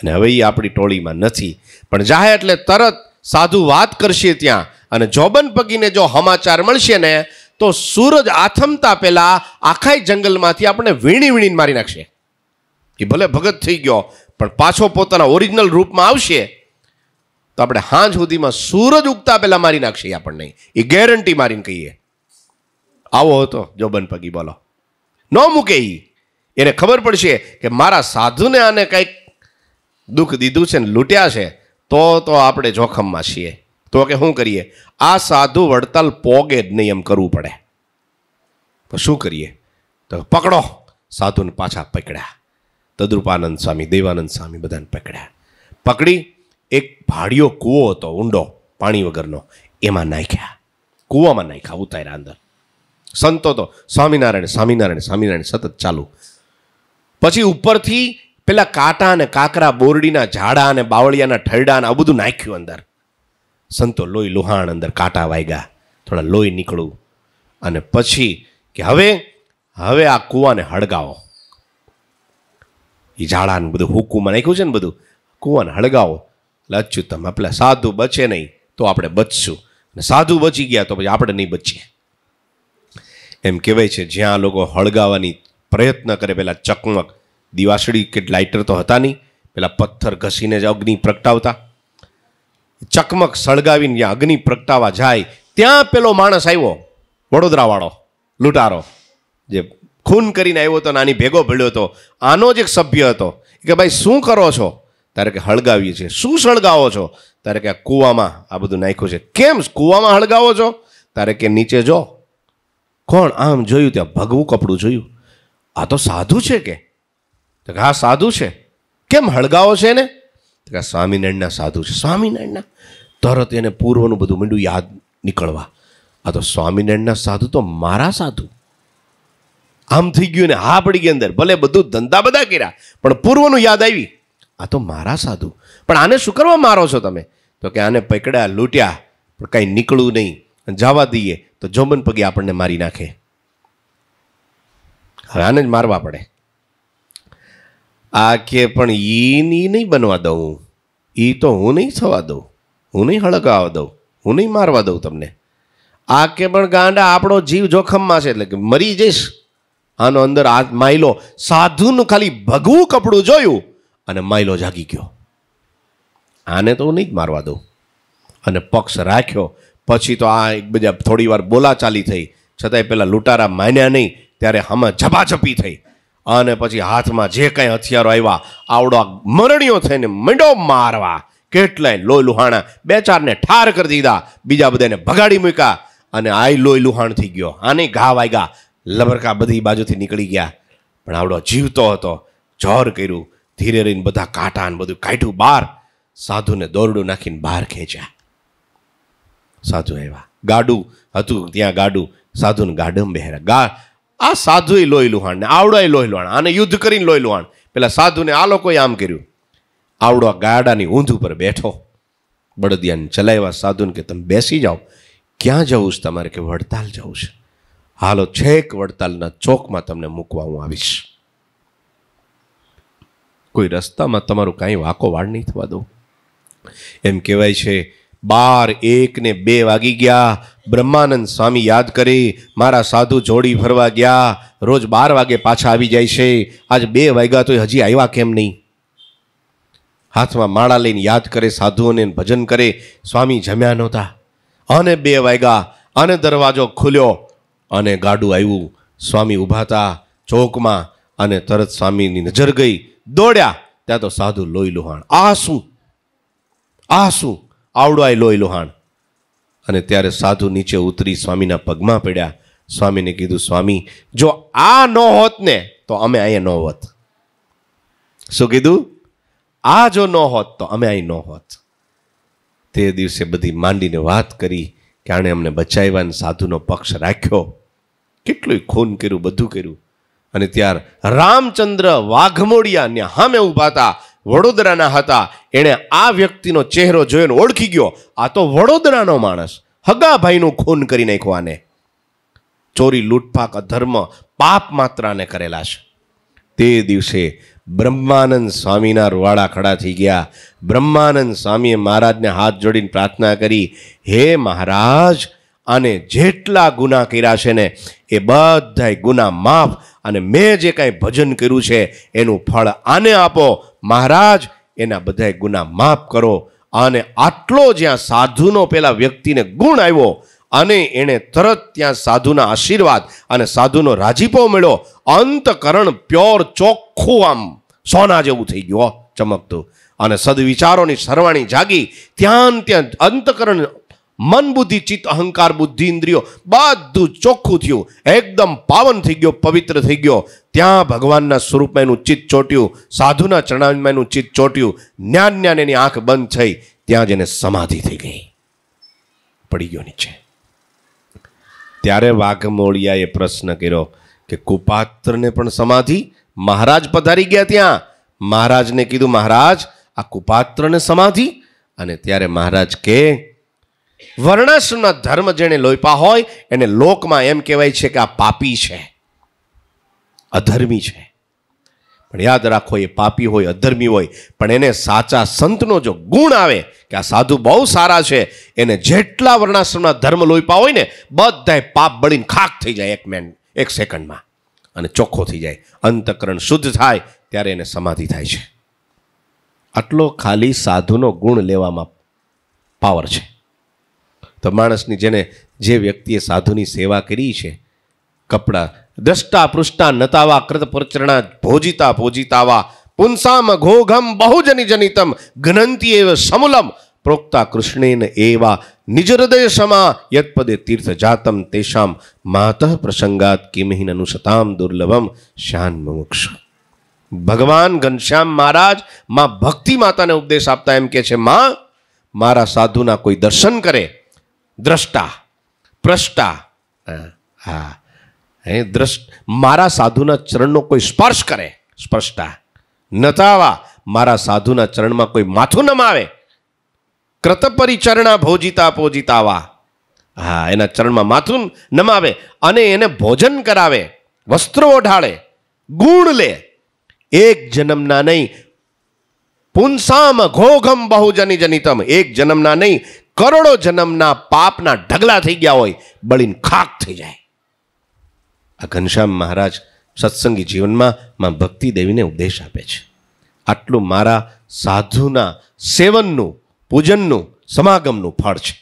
અને હવે એ આપણી ટોળીમાં નથી પણ જાહે એટલે તરત સાધુ વાત કરશે ત્યાં અને જોબન પગીને જો સમાચાર મળશે ને તો સૂરજ આથમતા પહેલાં આખાય જંગલમાંથી આપણે વીણી વીણીને મારી નાખશે એ ભલે ભગત થઈ ગયો પણ પાછો પોતાના ઓરિજિનલ રૂપમાં આવશે તો આપણે હાંજ સુધીમાં સૂરજ ઉગતા પહેલાં મારી નાખશે આપણને એ ગેરંટી મારીને કહીએ આવો હતો જોબન પગી બોલો ન મૂકે એ એને ખબર પડશે કે મારા સાધુને આને કંઈક દુઃખ દીધું છે ને લૂંટ્યા છે તો તો આપણે જોખમમાં છીએ તો કે શું કરીએ આ સાધુ વડતાલ પોગે જ નહીં એમ કરવું પડે તો શું કરીએ તો પકડો સાધુને પાછા પકડ્યા તદ્રુપાનંદ સ્વામી દેવાનંદ સ્વામી બધાને પકડ્યા પકડી એક ભાડિયો કૂવો હતો ઊંડો પાણી વગરનો એમાં નાખ્યા કૂવામાં નાખ્યા ઉતાર્યા અંદર સંતો તો સ્વામિનારાયણ સ્વામિનારાયણ સ્વામિનારાયણ સતત ચાલુ પછી ઉપરથી પેલા કાંટા અને કાકરા બોરડીના ઝાડા અને બાવળિયાના ઠરડા ને આ બધું નાખ્યું અંદર સંતો લોહી લોહાણ અંદર કાંટા વાગ્યા થોડા લોહી નીકળું અને પછી કે હવે હવે આ કૂવાને હળગાવો એ ઝાડાનું બધું હુકુમાં નાખ્યું છે ને બધું કુવન હળગાવો એટલે અચ્યુતમ પેલા સાધુ બચે નહીં તો આપણે બચશું અને સાધુ બચી ગયા તો પછી આપણે નહીં બચીએ એમ કહેવાય છે જ્યાં લોકો હળગાવવાની પ્રયત્ન કરે પહેલાં ચકમક દિવાસળી કે લાઇટર તો હતા નહીં પેલા પથ્થર ઘસીને જ અગ્નિ પ્રગટાવતા ચકમક સળગાવીને જ્યાં અગ્નિ પ્રગટાવા જાય ત્યાં પેલો માણસ આવ્યો વડોદરાવાળો લૂંટારો જે ખૂન કરીને આવ્યો હતો નાની ભેગો ભળ્યો હતો આનો જ એક સભ્ય હતો કે ભાઈ શું કરો છો ત્યારે કે હળગાવીએ છીએ શું સળગાવો છો ત્યારે કે આ કૂવામાં આ બધું નાખ્યું છે કેમ કૂવામાં હળગાવો છો ત્યારે કે નીચે જો કોણ આમ જોયું ત્યાં ભગવું કપડું જોયું આ તો સાધુ છે કે હા સાધુ છે કેમ હળગાવો છે ને કે સ્વામિનારાયણના સાધુ છે સ્વામિનારાયણના તરત એને પૂર્વનું બધું મીંડું યાદ નીકળવા આ તો સ્વામિનારાયણના સાધુ તો મારા સાધુ આમ થઈ ગયું ને હા પડી ગઈ અંદર ભલે બધું ધંધા બધા કર્યા પણ પૂર્વનું યાદ આવી આ તો મારા સાધુ પણ આને શું કરવા મારો છો તમે તો કે આને પકડ્યા લૂંટ્યા પણ કંઈ નીકળવું નહીં જવા દઈએ તો જોમન પગે આપણને મારી નાખે હવે આને જ મારવા પડે આ કે પણ ઈ નહીં બનવા દઉં ઈ તો હું નહીં થવા દઉં હું નહીં હળગાવા દઉં હું નહીં મારવા દઉં તમને આ કે પણ ગાંડા આપણો જીવ જોખમમાં છે એટલે કે મરી જઈશ આનો અંદર આ માઇલો સાધુનું ખાલી ભગવું કપડું જોયું અને માઇલો જાગી ગયો આને તો હું નહીં જ મારવા દઉં અને પક્ષ રાખ્યો પછી તો આ એકબીજા થોડી વાર બોલાચાલી થઈ છતાંય પેલા લૂંટારા માન્યા નહીં ત્યારે આમાં ઝપાઝપી થઈ અને પછી હાથમાં જે કાંઈ હથિયારો આવ્યા આવડો મરણીઓ થઈને મંડો મારવા કેટલાય લોહી લુહાણા બે ચારને ઠાર કરી દીધા બીજા બધાને ભગાડી મૂક્યા અને આ લોહી લુહાણ થઈ ગયો આને ઘા વાગ્યા લબરકા બધી બાજુથી નીકળી ગયા પણ આવડો જીવતો હતો જોર કર્યું ધીરે રહીને બધા કાંટા ને બધું કાઢ્યું બહાર સાધુને દોરડું નાખીને બહાર ખેંચ્યા સાધુ આવ્યા ગાડું હતું ત્યાં ગાડું સાધુને ગાડમ બહેરા ગા આ સાધુએ લોહી લુહાણ ને આવડો લોહી લુહાણ આને યુદ્ધ કરીને લોહી લુહાણ પેલા સાધુને આ લોકોએ આમ કર્યું આવડો ગાડાની ઊંધ ઉપર બેઠો બળદિયાને ચલાવ્યા સાધુને કે તમે બેસી જાઓ ક્યાં જવું છે તમારે કે વડતાલ જવું છે હાલો છેક વડતાલના ચોકમાં તમને મૂકવા હું આવીશ કોઈ રસ્તામાં તમારું કાંઈ વાકો વાળ નહીં થવા દો એમ કહેવાય છે બાર એક ને બે વાગી ગયા બ્રહ્માનંદ સ્વામી યાદ કરી મારા સાધુ જોડી ફરવા ગયા રોજ બાર વાગે પાછા આવી જાય છે આજ બે વાગ્યા તો હજી આવ્યા કેમ નહીં હાથમાં માળા લઈને યાદ કરે સાધુઓને ભજન કરે સ્વામી જમ્યા નહોતા અને બે વાગ્યા અને દરવાજો ખુલ્યો અને ગાડું આવ્યું સ્વામી ઊભા હતા ચોકમાં અને તરત સ્વામીની નજર ગઈ દોડ્યા ત્યાં તો સાધુ લોહી લોહાણ આ શું આ શું આવડવાય લોહી લુહાણ અને ત્યારે સાધુ નીચે ઉતરી સ્વામીના પગમાં પડ્યા સ્વામીને કીધું સ્વામી જો આ ન હોત ને તો અમે અહીંયા ન હોત શું કીધું આ જો ન હોત તો અમે અહીં ન હોત તે દિવસે બધી માંડીને વાત કરી કે આણે અમને બચાવ્યા અને સાધુનો પક્ષ રાખ્યો કેટલું ખૂન કર્યું બધું કર્યું અને ત્યાર રામચંદ્ર વાઘમોડિયા ને હામે ઊભા હતા વડોદરાના હતા એણે આ વ્યક્તિનો ચહેરો જોઈને ઓળખી ગયો આ તો વડોદરાનો માણસ હગાભાઈનું ખૂન કરી નાખ્યું ચોરી લૂંટફાક અધર્મ પાપ માત્રાને કરેલા છે તે દિવસે બ્રહ્માનંદ સ્વામીના રૂવાડા ખડા થઈ ગયા બ્રહ્માનંદ સ્વામીએ મહારાજને હાથ જોડીને પ્રાર્થના કરી હે મહારાજ અને જેટલા ગુના કર્યા છે ને એ બધાય ગુના માફ અને મેં જે કાંઈ ભજન કર્યું છે એનું ફળ આને આપો મહારાજ એના બધાય ગુના માફ કરો અને આટલો જ્યાં સાધુનો પેલા વ્યક્તિને ગુણ આવ્યો અને એણે તરત ત્યાં સાધુના આશીર્વાદ અને સાધુનો રાજીપો મળ્યો અંતકરણ પ્યોર ચોખ્ખું આમ સોના જેવું થઈ ગયું ચમકતું અને સદવિચારોની સરવાણી જાગી ત્યાં ત્યાં અંતકરણ મન બુદ્ધિ ચિત્ત અહંકાર બુદ્ધિ ઇન્દ્રિયો બધું ચોખ્ખું થયું એકદમ પાવન થઈ ગયો પવિત્ર થઈ ગયો ત્યાં ભગવાનના સ્વરૂપમાં એનું ચિત્ત ચોટ્યું સાધુના ચરણામાં એનું ચિત્ત ચોટ્યું જ્ઞાન જ્ઞાન એની આંખ બંધ થઈ ત્યાં જ એને સમાધિ થઈ ગઈ પડી ગયો નીચે ત્યારે વાઘમોળિયાએ પ્રશ્ન કર્યો કે કુપાત્રને પણ સમાધિ મહારાજ પધારી ગયા ત્યાં મહારાજને કીધું મહારાજ આ કુપાત્રને સમાધિ અને ત્યારે મહારાજ કે વર્ણસના ધર્મ જેને લોપા હોય એને લોકમાં એમ કહેવાય છે કે આ પાપી છે અધર્મી છે પણ યાદ રાખો એ પાપી હોય અધર્મી હોય પણ એને સાચા સંતનો જો ગુણ આવે કે આ સાધુ બહુ સારા છે એને જેટલા વર્ણાશ્રમના ધર્મ લોહીપા હોય ને બધાય પાપ બળીને ખાક થઈ જાય એક મેન એક સેકન્ડમાં અને ચોખ્ખો થઈ જાય અંતકરણ શુદ્ધ થાય ત્યારે એને સમાધિ થાય છે આટલો ખાલી સાધુનો ગુણ લેવામાં પાવર છે તો માણસની જેને જે વ્યક્તિએ સાધુની સેવા કરી છે કપડાં દ્રષ્ટા પૃષ્ઠા નતાવા કૃત પ્રચરણા ભોજિતા ભોજિતાવા પુંસામ ઘોઘમ બહુજની જનિતમ ઘનંતી એવ સમુલમ પ્રોક્તા કૃષ્ણેન એવા નિજ હૃદય સમા યત્પદે તીર્થ જાતમ તેષામ માતઃ પ્રસંગાત કિમહિન અનુસતામ દુર્લભમ શાન મુમુક્ષ ભગવાન ઘનશ્યામ મહારાજ માં ભક્તિ માતાને ઉપદેશ આપતા એમ કે છે માં મારા સાધુના કોઈ દર્શન કરે દ્રષ્ટા પ્રષ્ટા હા હે દ્રષ્ટ મારા સાધુના ચરણનો કોઈ સ્પર્શ કરે સ્પર્શતા નતાવા મારા સાધુના ચરણમાં કોઈ માથું ન માવે કૃતપરિચરણા ભોજિતા પોજિતાવા હા એના ચરણમાં માથું નમાવે અને એને ભોજન કરાવે વસ્ત્રો ઓઢાળે ગુણ લે એક જન્મના નહીં પુંસામ ઘોઘમ બહુજની જનિતમ એક જન્મના નહીં કરોડો જન્મના પાપના ઢગલા થઈ ગયા હોય બળીને ખાક થઈ જાય આ ઘનશ્યામ મહારાજ સત્સંગી જીવનમાં માં ભક્તિ દેવીને ઉપદેશ આપે છે આટલું મારા સાધુના સેવનનું પૂજનનું સમાગમનું ફળ છે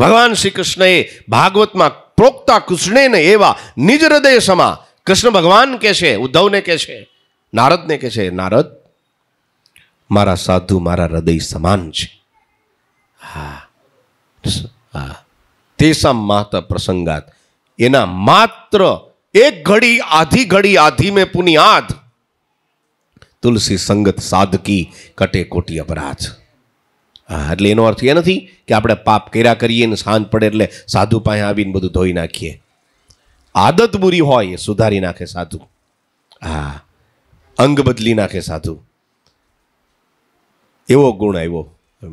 ભગવાન શ્રી કૃષ્ણએ ભાગવતમાં પ્રોક્તા કૃષ્ણેને એવા નિજ હૃદય સમા કૃષ્ણ ભગવાન કહે છે ઉદ્ધવને કહે છે નારદને કહે છે નારદ મારા સાધુ મારા હૃદય સમાન છે હા હા તેસા માતા પ્રસંગાત એના માત્ર એક ઘડી આધી ઘડી આધી મેં આધ તુલસી સંગત સાધકી કટે કોટી અપરાધ હા એટલે એનો અર્થ એ નથી કે આપણે પાપ કર્યા કરીએ ને સાંજ પડે એટલે સાધુ પાસે આવીને બધું ધોઈ નાખીએ આદત બુરી હોય એ સુધારી નાખે સાધુ હા અંગ બદલી નાખે સાધુ એવો ગુણ આવ્યો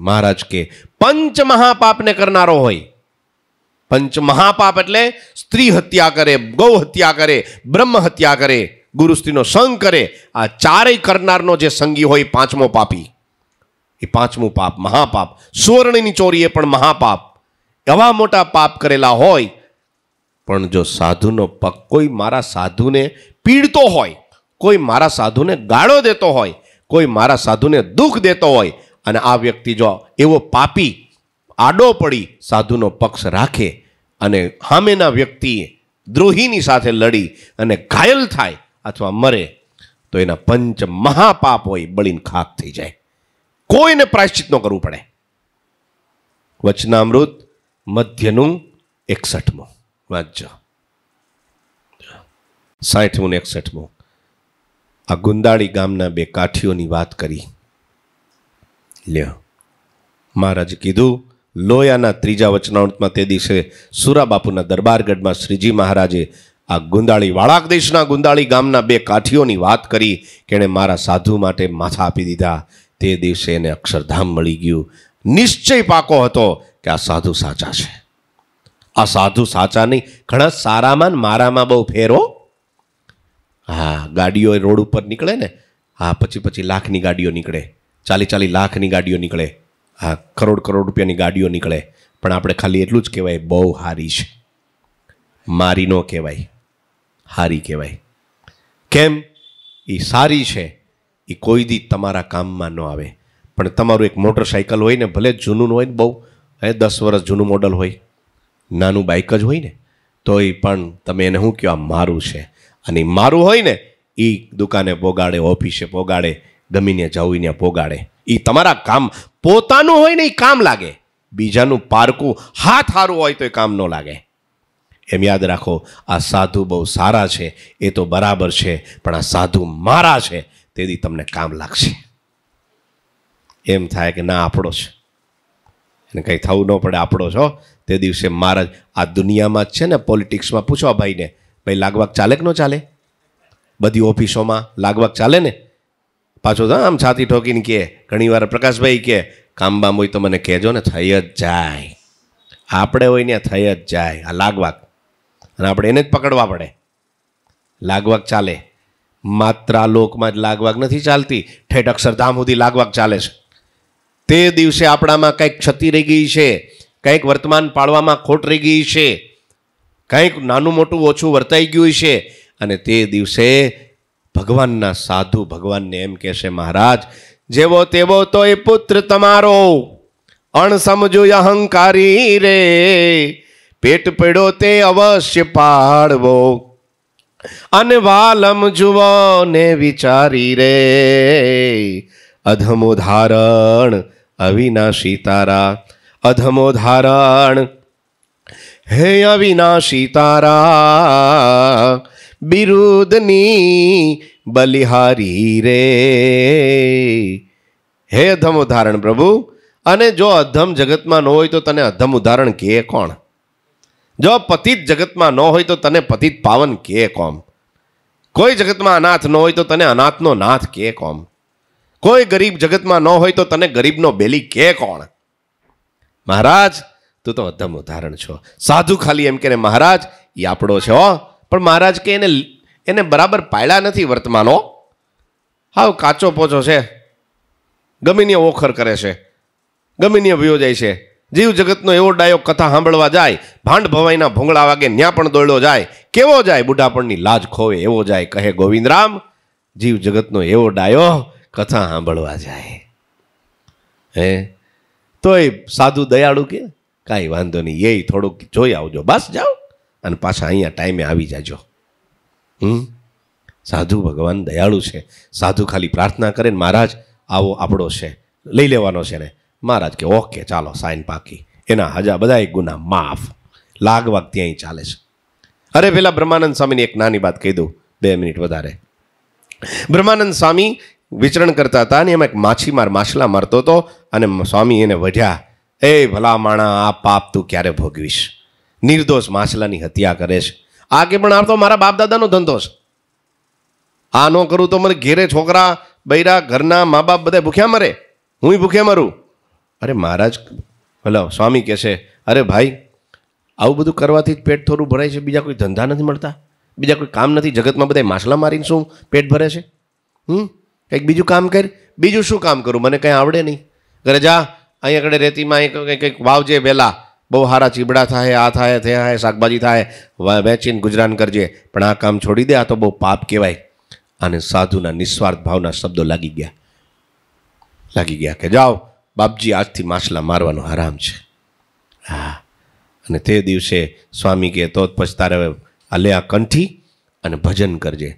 મહારાજ કે પંચ મહાપાપને કરનારો હોય પંચ મહાપાપ એટલે સ્ત્રી હત્યા કરે ગૌ હત્યા કરે બ્રહ્મ હત્યા કરે ગુરુ સ્ત્રીનો સંગ કરે આ ચારેય કરનારનો જે સંગી હોય પાંચમો પાપી એ પાંચમું પાપ મહાપાપ સુવર્ણની ચોરી એ પણ મહાપાપ એવા મોટા પાપ કરેલા હોય પણ જો સાધુનો પગ કોઈ મારા સાધુને પીડતો હોય કોઈ મારા સાધુને ગાળો દેતો હોય કોઈ મારા સાધુને દુઃખ દેતો હોય અને આ વ્યક્તિ જો એવો પાપી આડો પડી સાધુનો પક્ષ રાખે અને સામેના વ્યક્તિએ દ્રોહીની સાથે લડી અને ઘાયલ થાય અથવા મરે તો એના પંચ મહાપાપ હોય બળીને ખાક થઈ જાય કોઈને પ્રાયશ્ચિત ન કરવું પડે વચનામૃત મધ્યનું એકસઠમું વાંચજો સાઠમું ને એકસઠમું આ ગુંદાળી ગામના બે કાઠીઓની વાત કરી લ્ય મહારાજ કીધું લોયાના ત્રીજા વચનાવૃતમાં તે દિવસે સુરાબાપુના દરબારગઢમાં શ્રીજી મહારાજે આ ગુંદાળી વાળાક દેશના ગુંદાળી ગામના બે કાઠીઓની વાત કરી કે એણે મારા સાધુ માટે માથા આપી દીધા તે દિવસે એને અક્ષરધામ મળી ગયું નિશ્ચય પાકો હતો કે આ સાધુ સાચા છે આ સાધુ સાચા નહીં ઘણા સારામાં મારામાં બહુ ફેરો હા ગાડીઓ રોડ ઉપર નીકળે ને હા પછી પછી લાખની ગાડીઓ નીકળે ચાલી ચાલી લાખની ગાડીઓ નીકળે હા કરોડ કરોડ રૂપિયાની ગાડીઓ નીકળે પણ આપણે ખાલી એટલું જ કહેવાય બહુ હારી છે મારી ન કહેવાય હારી કહેવાય કેમ એ સારી છે એ કોઈ દી તમારા કામમાં ન આવે પણ તમારું એક મોટરસાઇકલ હોય ને ભલે જૂનું હોય ને બહુ એ દસ વર્ષ જૂનું મોડલ હોય નાનું બાઇક જ હોય ને તોય પણ તમે એને શું કહો આ મારું છે અને મારું હોય ને એ દુકાને પોગાડે ઓફિસે પોગાડે ગમીને જવું એને પોગાડે એ તમારા કામ પોતાનું હોય ને એ કામ લાગે બીજાનું પારકું હાથ સારું હોય તો એ કામ ન લાગે એમ યાદ રાખો આ સાધુ બહુ સારા છે એ તો બરાબર છે પણ આ સાધુ મારા છે તેથી તમને કામ લાગશે એમ થાય કે ના આપણો છે એને કંઈ થવું ન પડે આપણો છો તે દિવસે મારા આ દુનિયામાં જ છે ને પોલિટિક્સમાં પૂછો ભાઈને ભાઈ લાગવાક ચાલે કે ન ચાલે બધી ઓફિસોમાં લાગવાક ચાલે ને પાછો આમ છાતી ઠોકીને કહે વાર પ્રકાશભાઈ કહે કામ બામ હોય તો મને કહેજો ને થઈ જ જાય આપણે હોય ને થઈ જ જાય આ લાગવાક અને આપણે એને જ પકડવા પડે લાગવાક ચાલે માત્ર આ લોકમાં જ લાગવાક નથી ચાલતી ઠેઠ અક્ષરધામ સુધી લાગવાક ચાલે છે તે દિવસે આપણામાં કંઈક ક્ષતિ રહી ગઈ છે કંઈક વર્તમાન પાળવામાં ખોટ રહી ગઈ છે કંઈક નાનું મોટું ઓછું વર્તાઈ ગયું છે અને તે દિવસે ભગવાનના સાધુ ભગવાનને એમ કહેશે મહારાજ જેવો તેવો તો એ પુત્ર તમારો અણસમજુ અહંકારી રે પેટ પીડો તે અવશ્ય પાડવો અને વાલમ જુઓ ને વિચારી રે અધમોધારણ અવિનાશી તારા અધમોધારણ હે અવિનાશી તારા બિરુદની બલિહારી રે હે અધમ ઉદાહરણ પ્રભુ અને જો અધમ જગતમાં ન હોય તો તને અધમ ઉદાહરણ કહે કોણ જો પતિત જગતમાં ન હોય તો તને પતિત પાવન કહે કોમ કોઈ જગતમાં અનાથ ન હોય તો તને અનાથનો નાથ કહે કોમ કોઈ ગરીબ જગતમાં ન હોય તો તને ગરીબનો બેલી કે કોણ મહારાજ તું તો અધમ ઉદાહરણ છો સાધુ ખાલી એમ કે મહારાજ એ આપણો છે હો પણ મહારાજ કે એને એને બરાબર પાડ્યા નથી વર્તમાનો હાવ કાચો પોચો છે ગમીને ઓખર કરે છે ગમીને વયો જાય છે જીવ જગતનો એવો ડાયો કથા સાંભળવા જાય ભાંડ ભવાઈના ભૂંગળા વાગે ન્યા પણ દોડ્યો જાય કેવો જાય બુઢાપણની લાજ ખોવે એવો જાય કહે ગોવિંદરામ જીવ જગતનો એવો ડાયો કથા સાંભળવા જાય હે તોય સાધુ દયાળુ કે કાંઈ વાંધો નહીં એ થોડુંક જોઈ આવજો બસ જાઓ અને પાછા અહીંયા ટાઈમે આવી જાજો હમ સાધુ ભગવાન દયાળુ છે સાધુ ખાલી પ્રાર્થના કરે ને મહારાજ આવો આપણો છે લઈ લેવાનો છે ને મહારાજ કે ઓકે ચાલો સાઈન પાકી એના હજા બધા એક ગુના માફ લાગવા ત્યાં ચાલે છે અરે પેલા બ્રહ્માનંદ સ્વામીની એક નાની વાત કહી દઉં બે મિનિટ વધારે બ્રહ્માનંદ સ્વામી વિચરણ કરતા હતા ને એમાં એક માછીમાર માછલા મારતો હતો અને સ્વામી એને વઢ્યા એ ભલા માણા આ પાપ તું ક્યારે ભોગવીશ નિર્દોષ માછલાની હત્યા કરે છે આ કે પણ આ તો મારા બાપ દાદાનો ધંધો છે આ ન કરું તો મને ઘેરે છોકરા બૈરા ઘરના મા બાપ બધા ભૂખ્યા મરે હું ભૂખ્યા મરું અરે મહારાજ હલો સ્વામી કહે છે અરે ભાઈ આવું બધું કરવાથી જ પેટ થોડું ભરાય છે બીજા કોઈ ધંધા નથી મળતા બીજા કોઈ કામ નથી જગતમાં બધા માછલા મારીને શું પેટ ભરે છે હમ કંઈક બીજું કામ કર બીજું શું કામ કરું મને કંઈ આવડે નહીં ઘરે જા અહીંયા આગળ રેતીમાં અહીં કંઈક કંઈક વાવજે વહેલા બહુ સારા ચીબડા થાય આ થાય તે થાય શાકભાજી થાય વેચીને ગુજરાન કરજે પણ આ કામ છોડી દે આ તો બહુ પાપ કહેવાય અને સાધુના નિસ્વાર્થ ભાવના શબ્દો લાગી ગયા લાગી ગયા કે જાઓ બાપજી આજથી માછલા મારવાનો આરામ છે હા અને તે દિવસે સ્વામી કહે તો પછી તારે અલે આ કંઠી અને ભજન કરજે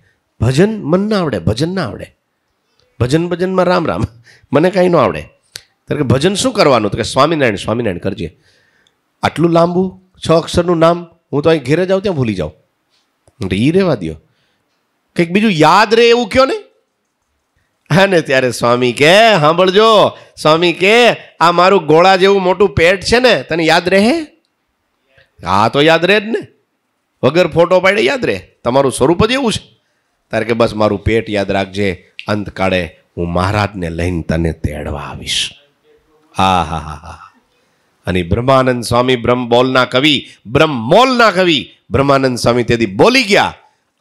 ભજન મન ના આવડે ભજન ના આવડે ભજન ભજનમાં રામ રામ મને કાંઈ ન આવડે ત્યારે કે ભજન શું કરવાનું તો કે સ્વામિનારાયણ સ્વામિનારાયણ કરજે આટલું લાંબુ છ અક્ષરનું નામ હું તો અહીં ઘેરે જાઉં ત્યાં ભૂલી જાઉં એટલે એ રહેવા દો કંઈક બીજું યાદ રહે એવું કયો ને હા ને ત્યારે સ્વામી કે સાંભળજો સ્વામી કે આ મારું ગોળા જેવું મોટું પેટ છે ને તને યાદ રહે હા તો યાદ રહે જ ને વગર ફોટો પાડે યાદ રહે તમારું સ્વરૂપ જ એવું છે તારે કે બસ મારું પેટ યાદ રાખજે અંત કાળે હું મહારાજને લઈને તને તેડવા આવીશ હા હા હા હા અને બ્રહ્માનંદ સ્વામી બ્રહ્મ બોલના કવિ બ્રહ્મ મોલના કવિ બ્રહ્માનંદ સ્વામી તેથી બોલી ગયા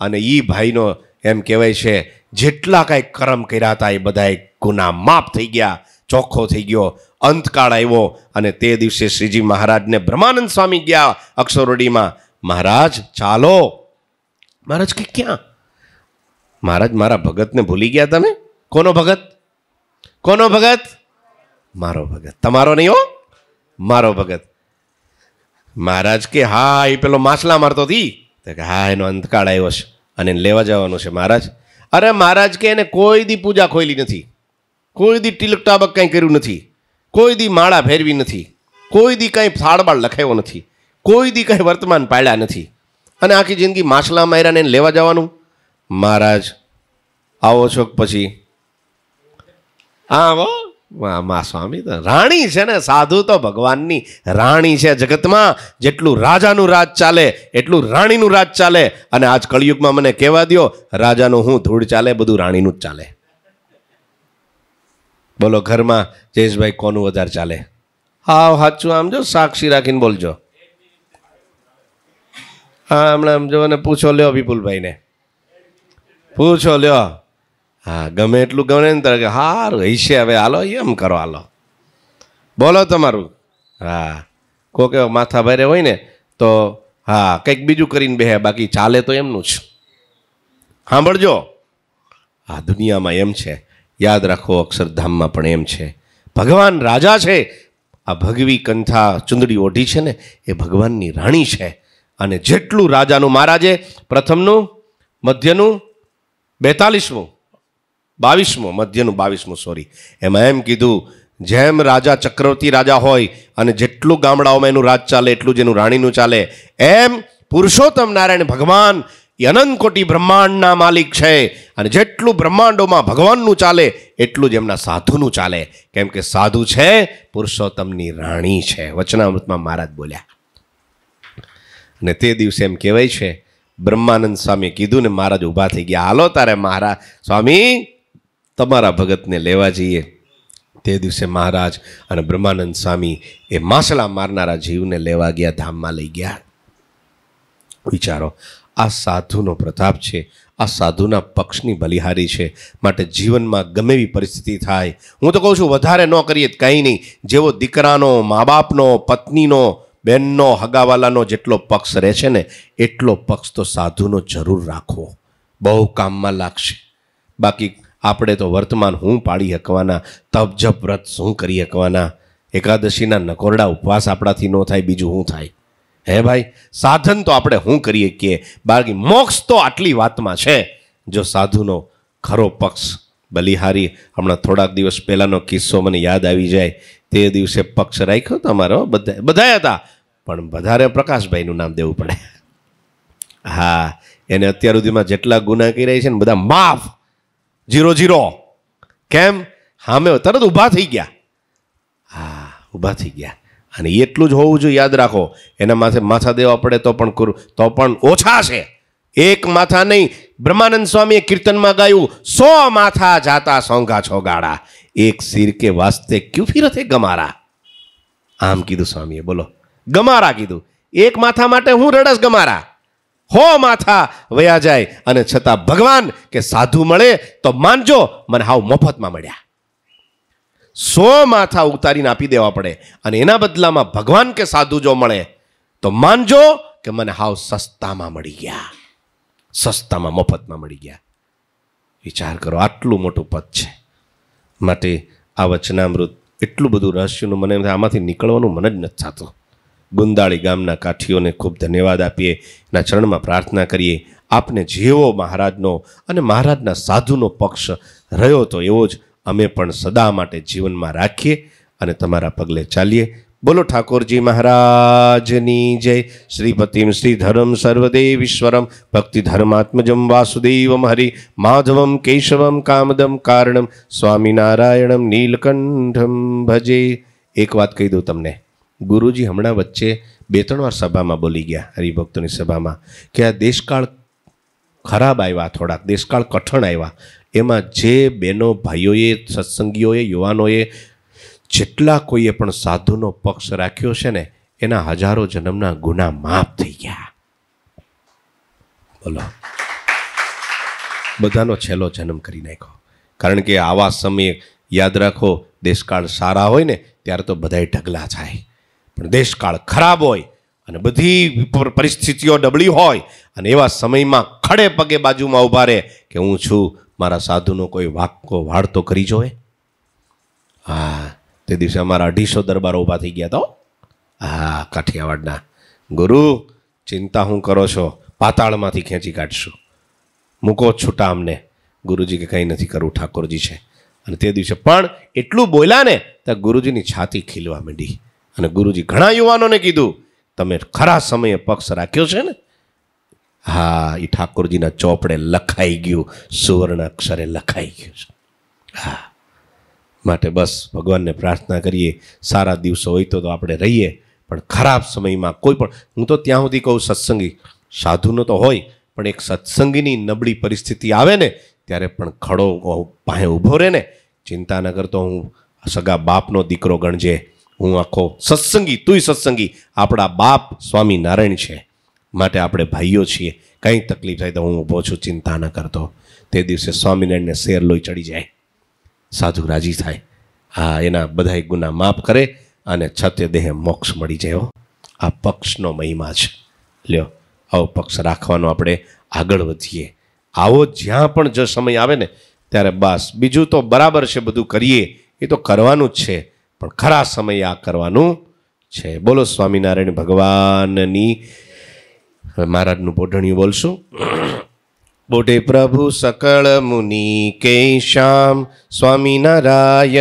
અને એ ભાઈનો એમ કહેવાય છે જેટલા કાંઈ કરમ કર્યા હતા એ બધાએ ગુના માફ થઈ ગયા ચોખ્ખો થઈ ગયો અંતકાળ આવ્યો અને તે દિવસે શ્રીજી મહારાજને બ્રહ્માનંદ સ્વામી ગયા અક્ષરોડીમાં મહારાજ ચાલો મહારાજ કે ક્યાં મહારાજ મારા ભગતને ભૂલી ગયા તમે કોનો ભગત કોનો ભગત મારો ભગત તમારો નહીં હો મારો ભગત મહારાજ કે હા એ પેલો માછલા મારતો હતી તો કે હા એનો અંધકાળ આવ્યો છે અને એને લેવા જવાનો છે મહારાજ અરે મહારાજ કે એને કોઈ દી પૂજા ખોલી નથી કોઈ દી તિલક ટાબક કંઈ કર્યું નથી કોઈ દી માળા ફેરવી નથી કોઈ દી કંઈ થાળબાળ લખાવ્યો નથી કોઈ દી કંઈ વર્તમાન પાડ્યા નથી અને આખી જિંદગી માછલા માર્યાને એને લેવા જવાનું મહારાજ આવો છો પછી આવો માં સ્વામી તો રાણી છે ને સાધુ તો ભગવાનની રાણી છે જગતમાં જેટલું રાજાનું રાજ ચાલે એટલું રાણીનું રાજ ચાલે અને આજ કળિયુગમાં મને કહેવા દો રાજાનું હું ધૂળ ચાલે બધું રાણીનું જ ચાલે બોલો ઘરમાં જયેશભાઈ કોનું વધારે ચાલે હા સાચું આમ જો સાક્ષી રાખીને બોલજો હા હમણાં આમ જો અને પૂછો લ્યો વિપુલભાઈને પૂછો લ્યો હા ગમે એટલું ગમે ને તારે કે સારું હશે હવે હાલો એમ કરો હાલો બોલો તમારું હા કોકે માથા ભારે હોય ને તો હા કંઈક બીજું કરીને બેહે બાકી ચાલે તો એમનું જ સાંભળજો આ દુનિયામાં એમ છે યાદ રાખો અક્ષરધામમાં પણ એમ છે ભગવાન રાજા છે આ ભગવી કંથા ચુંદડી ઓઢી છે ને એ ભગવાનની રાણી છે અને જેટલું રાજાનું મહારાજે પ્રથમનું મધ્યનું બેતાલીસમું બાવીસમો મધ્યનું બાવીસમું સોરી એમાં એમ કીધું જેમ રાજા ચક્રવર્તી રાજા હોય અને જેટલું ગામડાઓમાં એનું રાજ ચાલે એટલું જ એનું રાણીનું ચાલે એમ પુરુષોત્તમ નારાયણ ભગવાન એ અનંત કોટી બ્રહ્માંડના માલિક છે અને જેટલું બ્રહ્માંડોમાં ભગવાનનું ચાલે એટલું જ એમના સાધુનું ચાલે કેમ કે સાધુ છે પુરુષોત્તમની રાણી છે વચનામૃતમાં મહારાજ બોલ્યા અને તે દિવસે એમ કહેવાય છે બ્રહ્માનંદ સ્વામી કીધું ને મહારાજ ઊભા થઈ ગયા હાલો તારે મહારાજ સ્વામી તમારા ભગતને લેવા જઈએ તે દિવસે મહારાજ અને બ્રહ્માનંદ સ્વામી એ માસલા મારનારા જીવને લેવા ગયા ધામમાં લઈ ગયા વિચારો આ સાધુનો પ્રતાપ છે આ સાધુના પક્ષની બલિહારી છે માટે જીવનમાં ગમે એવી પરિસ્થિતિ થાય હું તો કહું છું વધારે ન કરીએ કંઈ નહીં જેવો દીકરાનો મા બાપનો પત્નીનો બહેનનો હગાવાલાનો જેટલો પક્ષ રહે છે ને એટલો પક્ષ તો સાધુનો જરૂર રાખવો બહુ કામમાં લાગશે બાકી આપણે તો વર્તમાન હું પાળી શકવાના તપજપ વ્રત શું કરી હકવાના એકાદશીના નકોરડા ઉપવાસ આપણાથી ન થાય બીજું શું થાય હે ભાઈ સાધન તો આપણે શું કરીએ કે બાકી મોક્ષ તો આટલી વાતમાં છે જો સાધુનો ખરો પક્ષ બલિહારી હમણાં થોડાક દિવસ પહેલાંનો કિસ્સો મને યાદ આવી જાય તે દિવસે પક્ષ રાખ્યો તમારો બધા બધા હતા પણ વધારે પ્રકાશભાઈનું નામ દેવું પડે હા એને અત્યાર સુધીમાં જેટલા ગુના કર્યા છે ને બધા માફ જીરો જીરો કેમ હામે તરત ઊભા થઈ ગયા હા ઊભા થઈ ગયા અને એટલું જ હોવું જોઈએ યાદ રાખો એના માથે માથા દેવા પડે તો પણ તો પણ ઓછા છે એક માથા નહીં બ્રહ્માનંદ સ્વામીએ કીર્તનમાં ગાયું સો માથા જાતા સોંઘા છોગાડા એક સિર કે વાસ્તે ક્યુ ફિરથે ગમારા આમ કીધું સ્વામીએ બોલો ગમારા કીધું એક માથા માટે હું રડસ ગમારા હો માથા વયા જાય અને છતાં ભગવાન કે સાધુ મળે તો માનજો મને હાવ મફતમાં મળ્યા સો માથા ઉતારીને આપી દેવા પડે અને એના બદલામાં ભગવાન કે સાધુ જો મળે તો માનજો કે મને હાવ સસ્તામાં મળી ગયા સસ્તામાં મફતમાં મળી ગયા વિચાર કરો આટલું મોટું પદ છે માટે આ વચનામૃત એટલું બધું રહસ્યનું મને આમાંથી નીકળવાનું મને જ નથી થતું ગુંદાળી ગામના કાઠીઓને ખૂબ ધન્યવાદ આપીએ એના ચરણમાં પ્રાર્થના કરીએ આપને જેવો મહારાજનો અને મહારાજના સાધુનો પક્ષ રહ્યો તો એવો જ અમે પણ સદા માટે જીવનમાં રાખીએ અને તમારા પગલે ચાલીએ બોલો ઠાકોરજી મહારાજની જય શ્રીપતિમ શ્રીધરમ સર્વદેવીશ્વરમ ભક્તિ ધર્માત્મજમ વાસુદેવમ હરિ માધવમ કેશવમ કામદમ કારણમ સ્વામિનારાયણમ નીલકંઠમ ભજે એક વાત કહી દઉં તમને ગુરુજી હમણાં વચ્ચે બે ત્રણ વાર સભામાં બોલી ગયા હરિભક્તોની સભામાં કે આ દેશકાળ ખરાબ આવ્યા થોડાક દેશકાળ કઠણ આવ્યા એમાં જે બહેનો ભાઈઓએ સત્સંગીઓએ યુવાનોએ જેટલા કોઈએ પણ સાધુનો પક્ષ રાખ્યો છે ને એના હજારો જન્મના ગુના માફ થઈ ગયા બોલો બધાનો છેલ્લો જન્મ કરી નાખો કારણ કે આવા સમયે યાદ રાખો દેશકાળ સારા હોય ને ત્યારે તો બધાય ઢગલા થાય પણ દેશકાળ ખરાબ હોય અને બધી પરિસ્થિતિઓ ડબળી હોય અને એવા સમયમાં ખડે પગે બાજુમાં ઊભા રહે કે હું છું મારા સાધુનો કોઈ વાક્કો વાળતો કરી જોવે હા તે દિવસે અમારા અઢીસો દરબારો ઊભા થઈ ગયા તો હા કાઠિયાવાડના ગુરુ ચિંતા હું કરો છો પાતાળમાંથી ખેંચી કાઢશું મૂકો છૂટા અમને ગુરુજી કે કંઈ નથી કરવું ઠાકોરજી છે અને તે દિવસે પણ એટલું બોલ્યા ને ત્યાં ગુરુજીની છાતી ખીલવા માંડી અને ગુરુજી ઘણા યુવાનોને કીધું તમે ખરા સમયે પક્ષ રાખ્યો છે ને હા એ ઠાકોરજીના ચોપડે લખાઈ ગયું સુવર્ણ અક્ષરે લખાઈ ગયું છે હા માટે બસ ભગવાનને પ્રાર્થના કરીએ સારા દિવસો હોય તો આપણે રહીએ પણ ખરાબ સમયમાં કોઈ પણ હું તો ત્યાં સુધી કહું સત્સંગી સાધુનો તો હોય પણ એક સત્સંગીની નબળી પરિસ્થિતિ આવે ને ત્યારે પણ ખડો પાસે ઊભો રહે ને ચિંતા ન કરતો હું સગા બાપનો દીકરો ગણજે હું આખો સત્સંગી તુંય સત્સંગી આપણા બાપ સ્વામી નારાયણ છે માટે આપણે ભાઈઓ છીએ કંઈ તકલીફ થાય તો હું ઊભો છું ચિંતા ન કરતો તે દિવસે સ્વામિનારાયણને શેર લોહી ચડી જાય સાધુ રાજી થાય હા એના બધા ગુના માફ કરે અને છતે દેહ મોક્ષ મળી જાય આ પક્ષનો મહિમા છે લ્યો આવો પક્ષ રાખવાનો આપણે આગળ વધીએ આવો જ્યાં પણ જો સમય આવે ને ત્યારે બસ બીજું તો બરાબર છે બધું કરીએ એ તો કરવાનું જ છે પણ ખરા સમય આ કરવાનું છે બોલો સ્વામિનારાયણ ભગવાનની મહારાજનું બોઢણિયું બોલશું બોટે પ્રભુ સકળ મુનિ કે કેશામ સ્વામિનારાયણ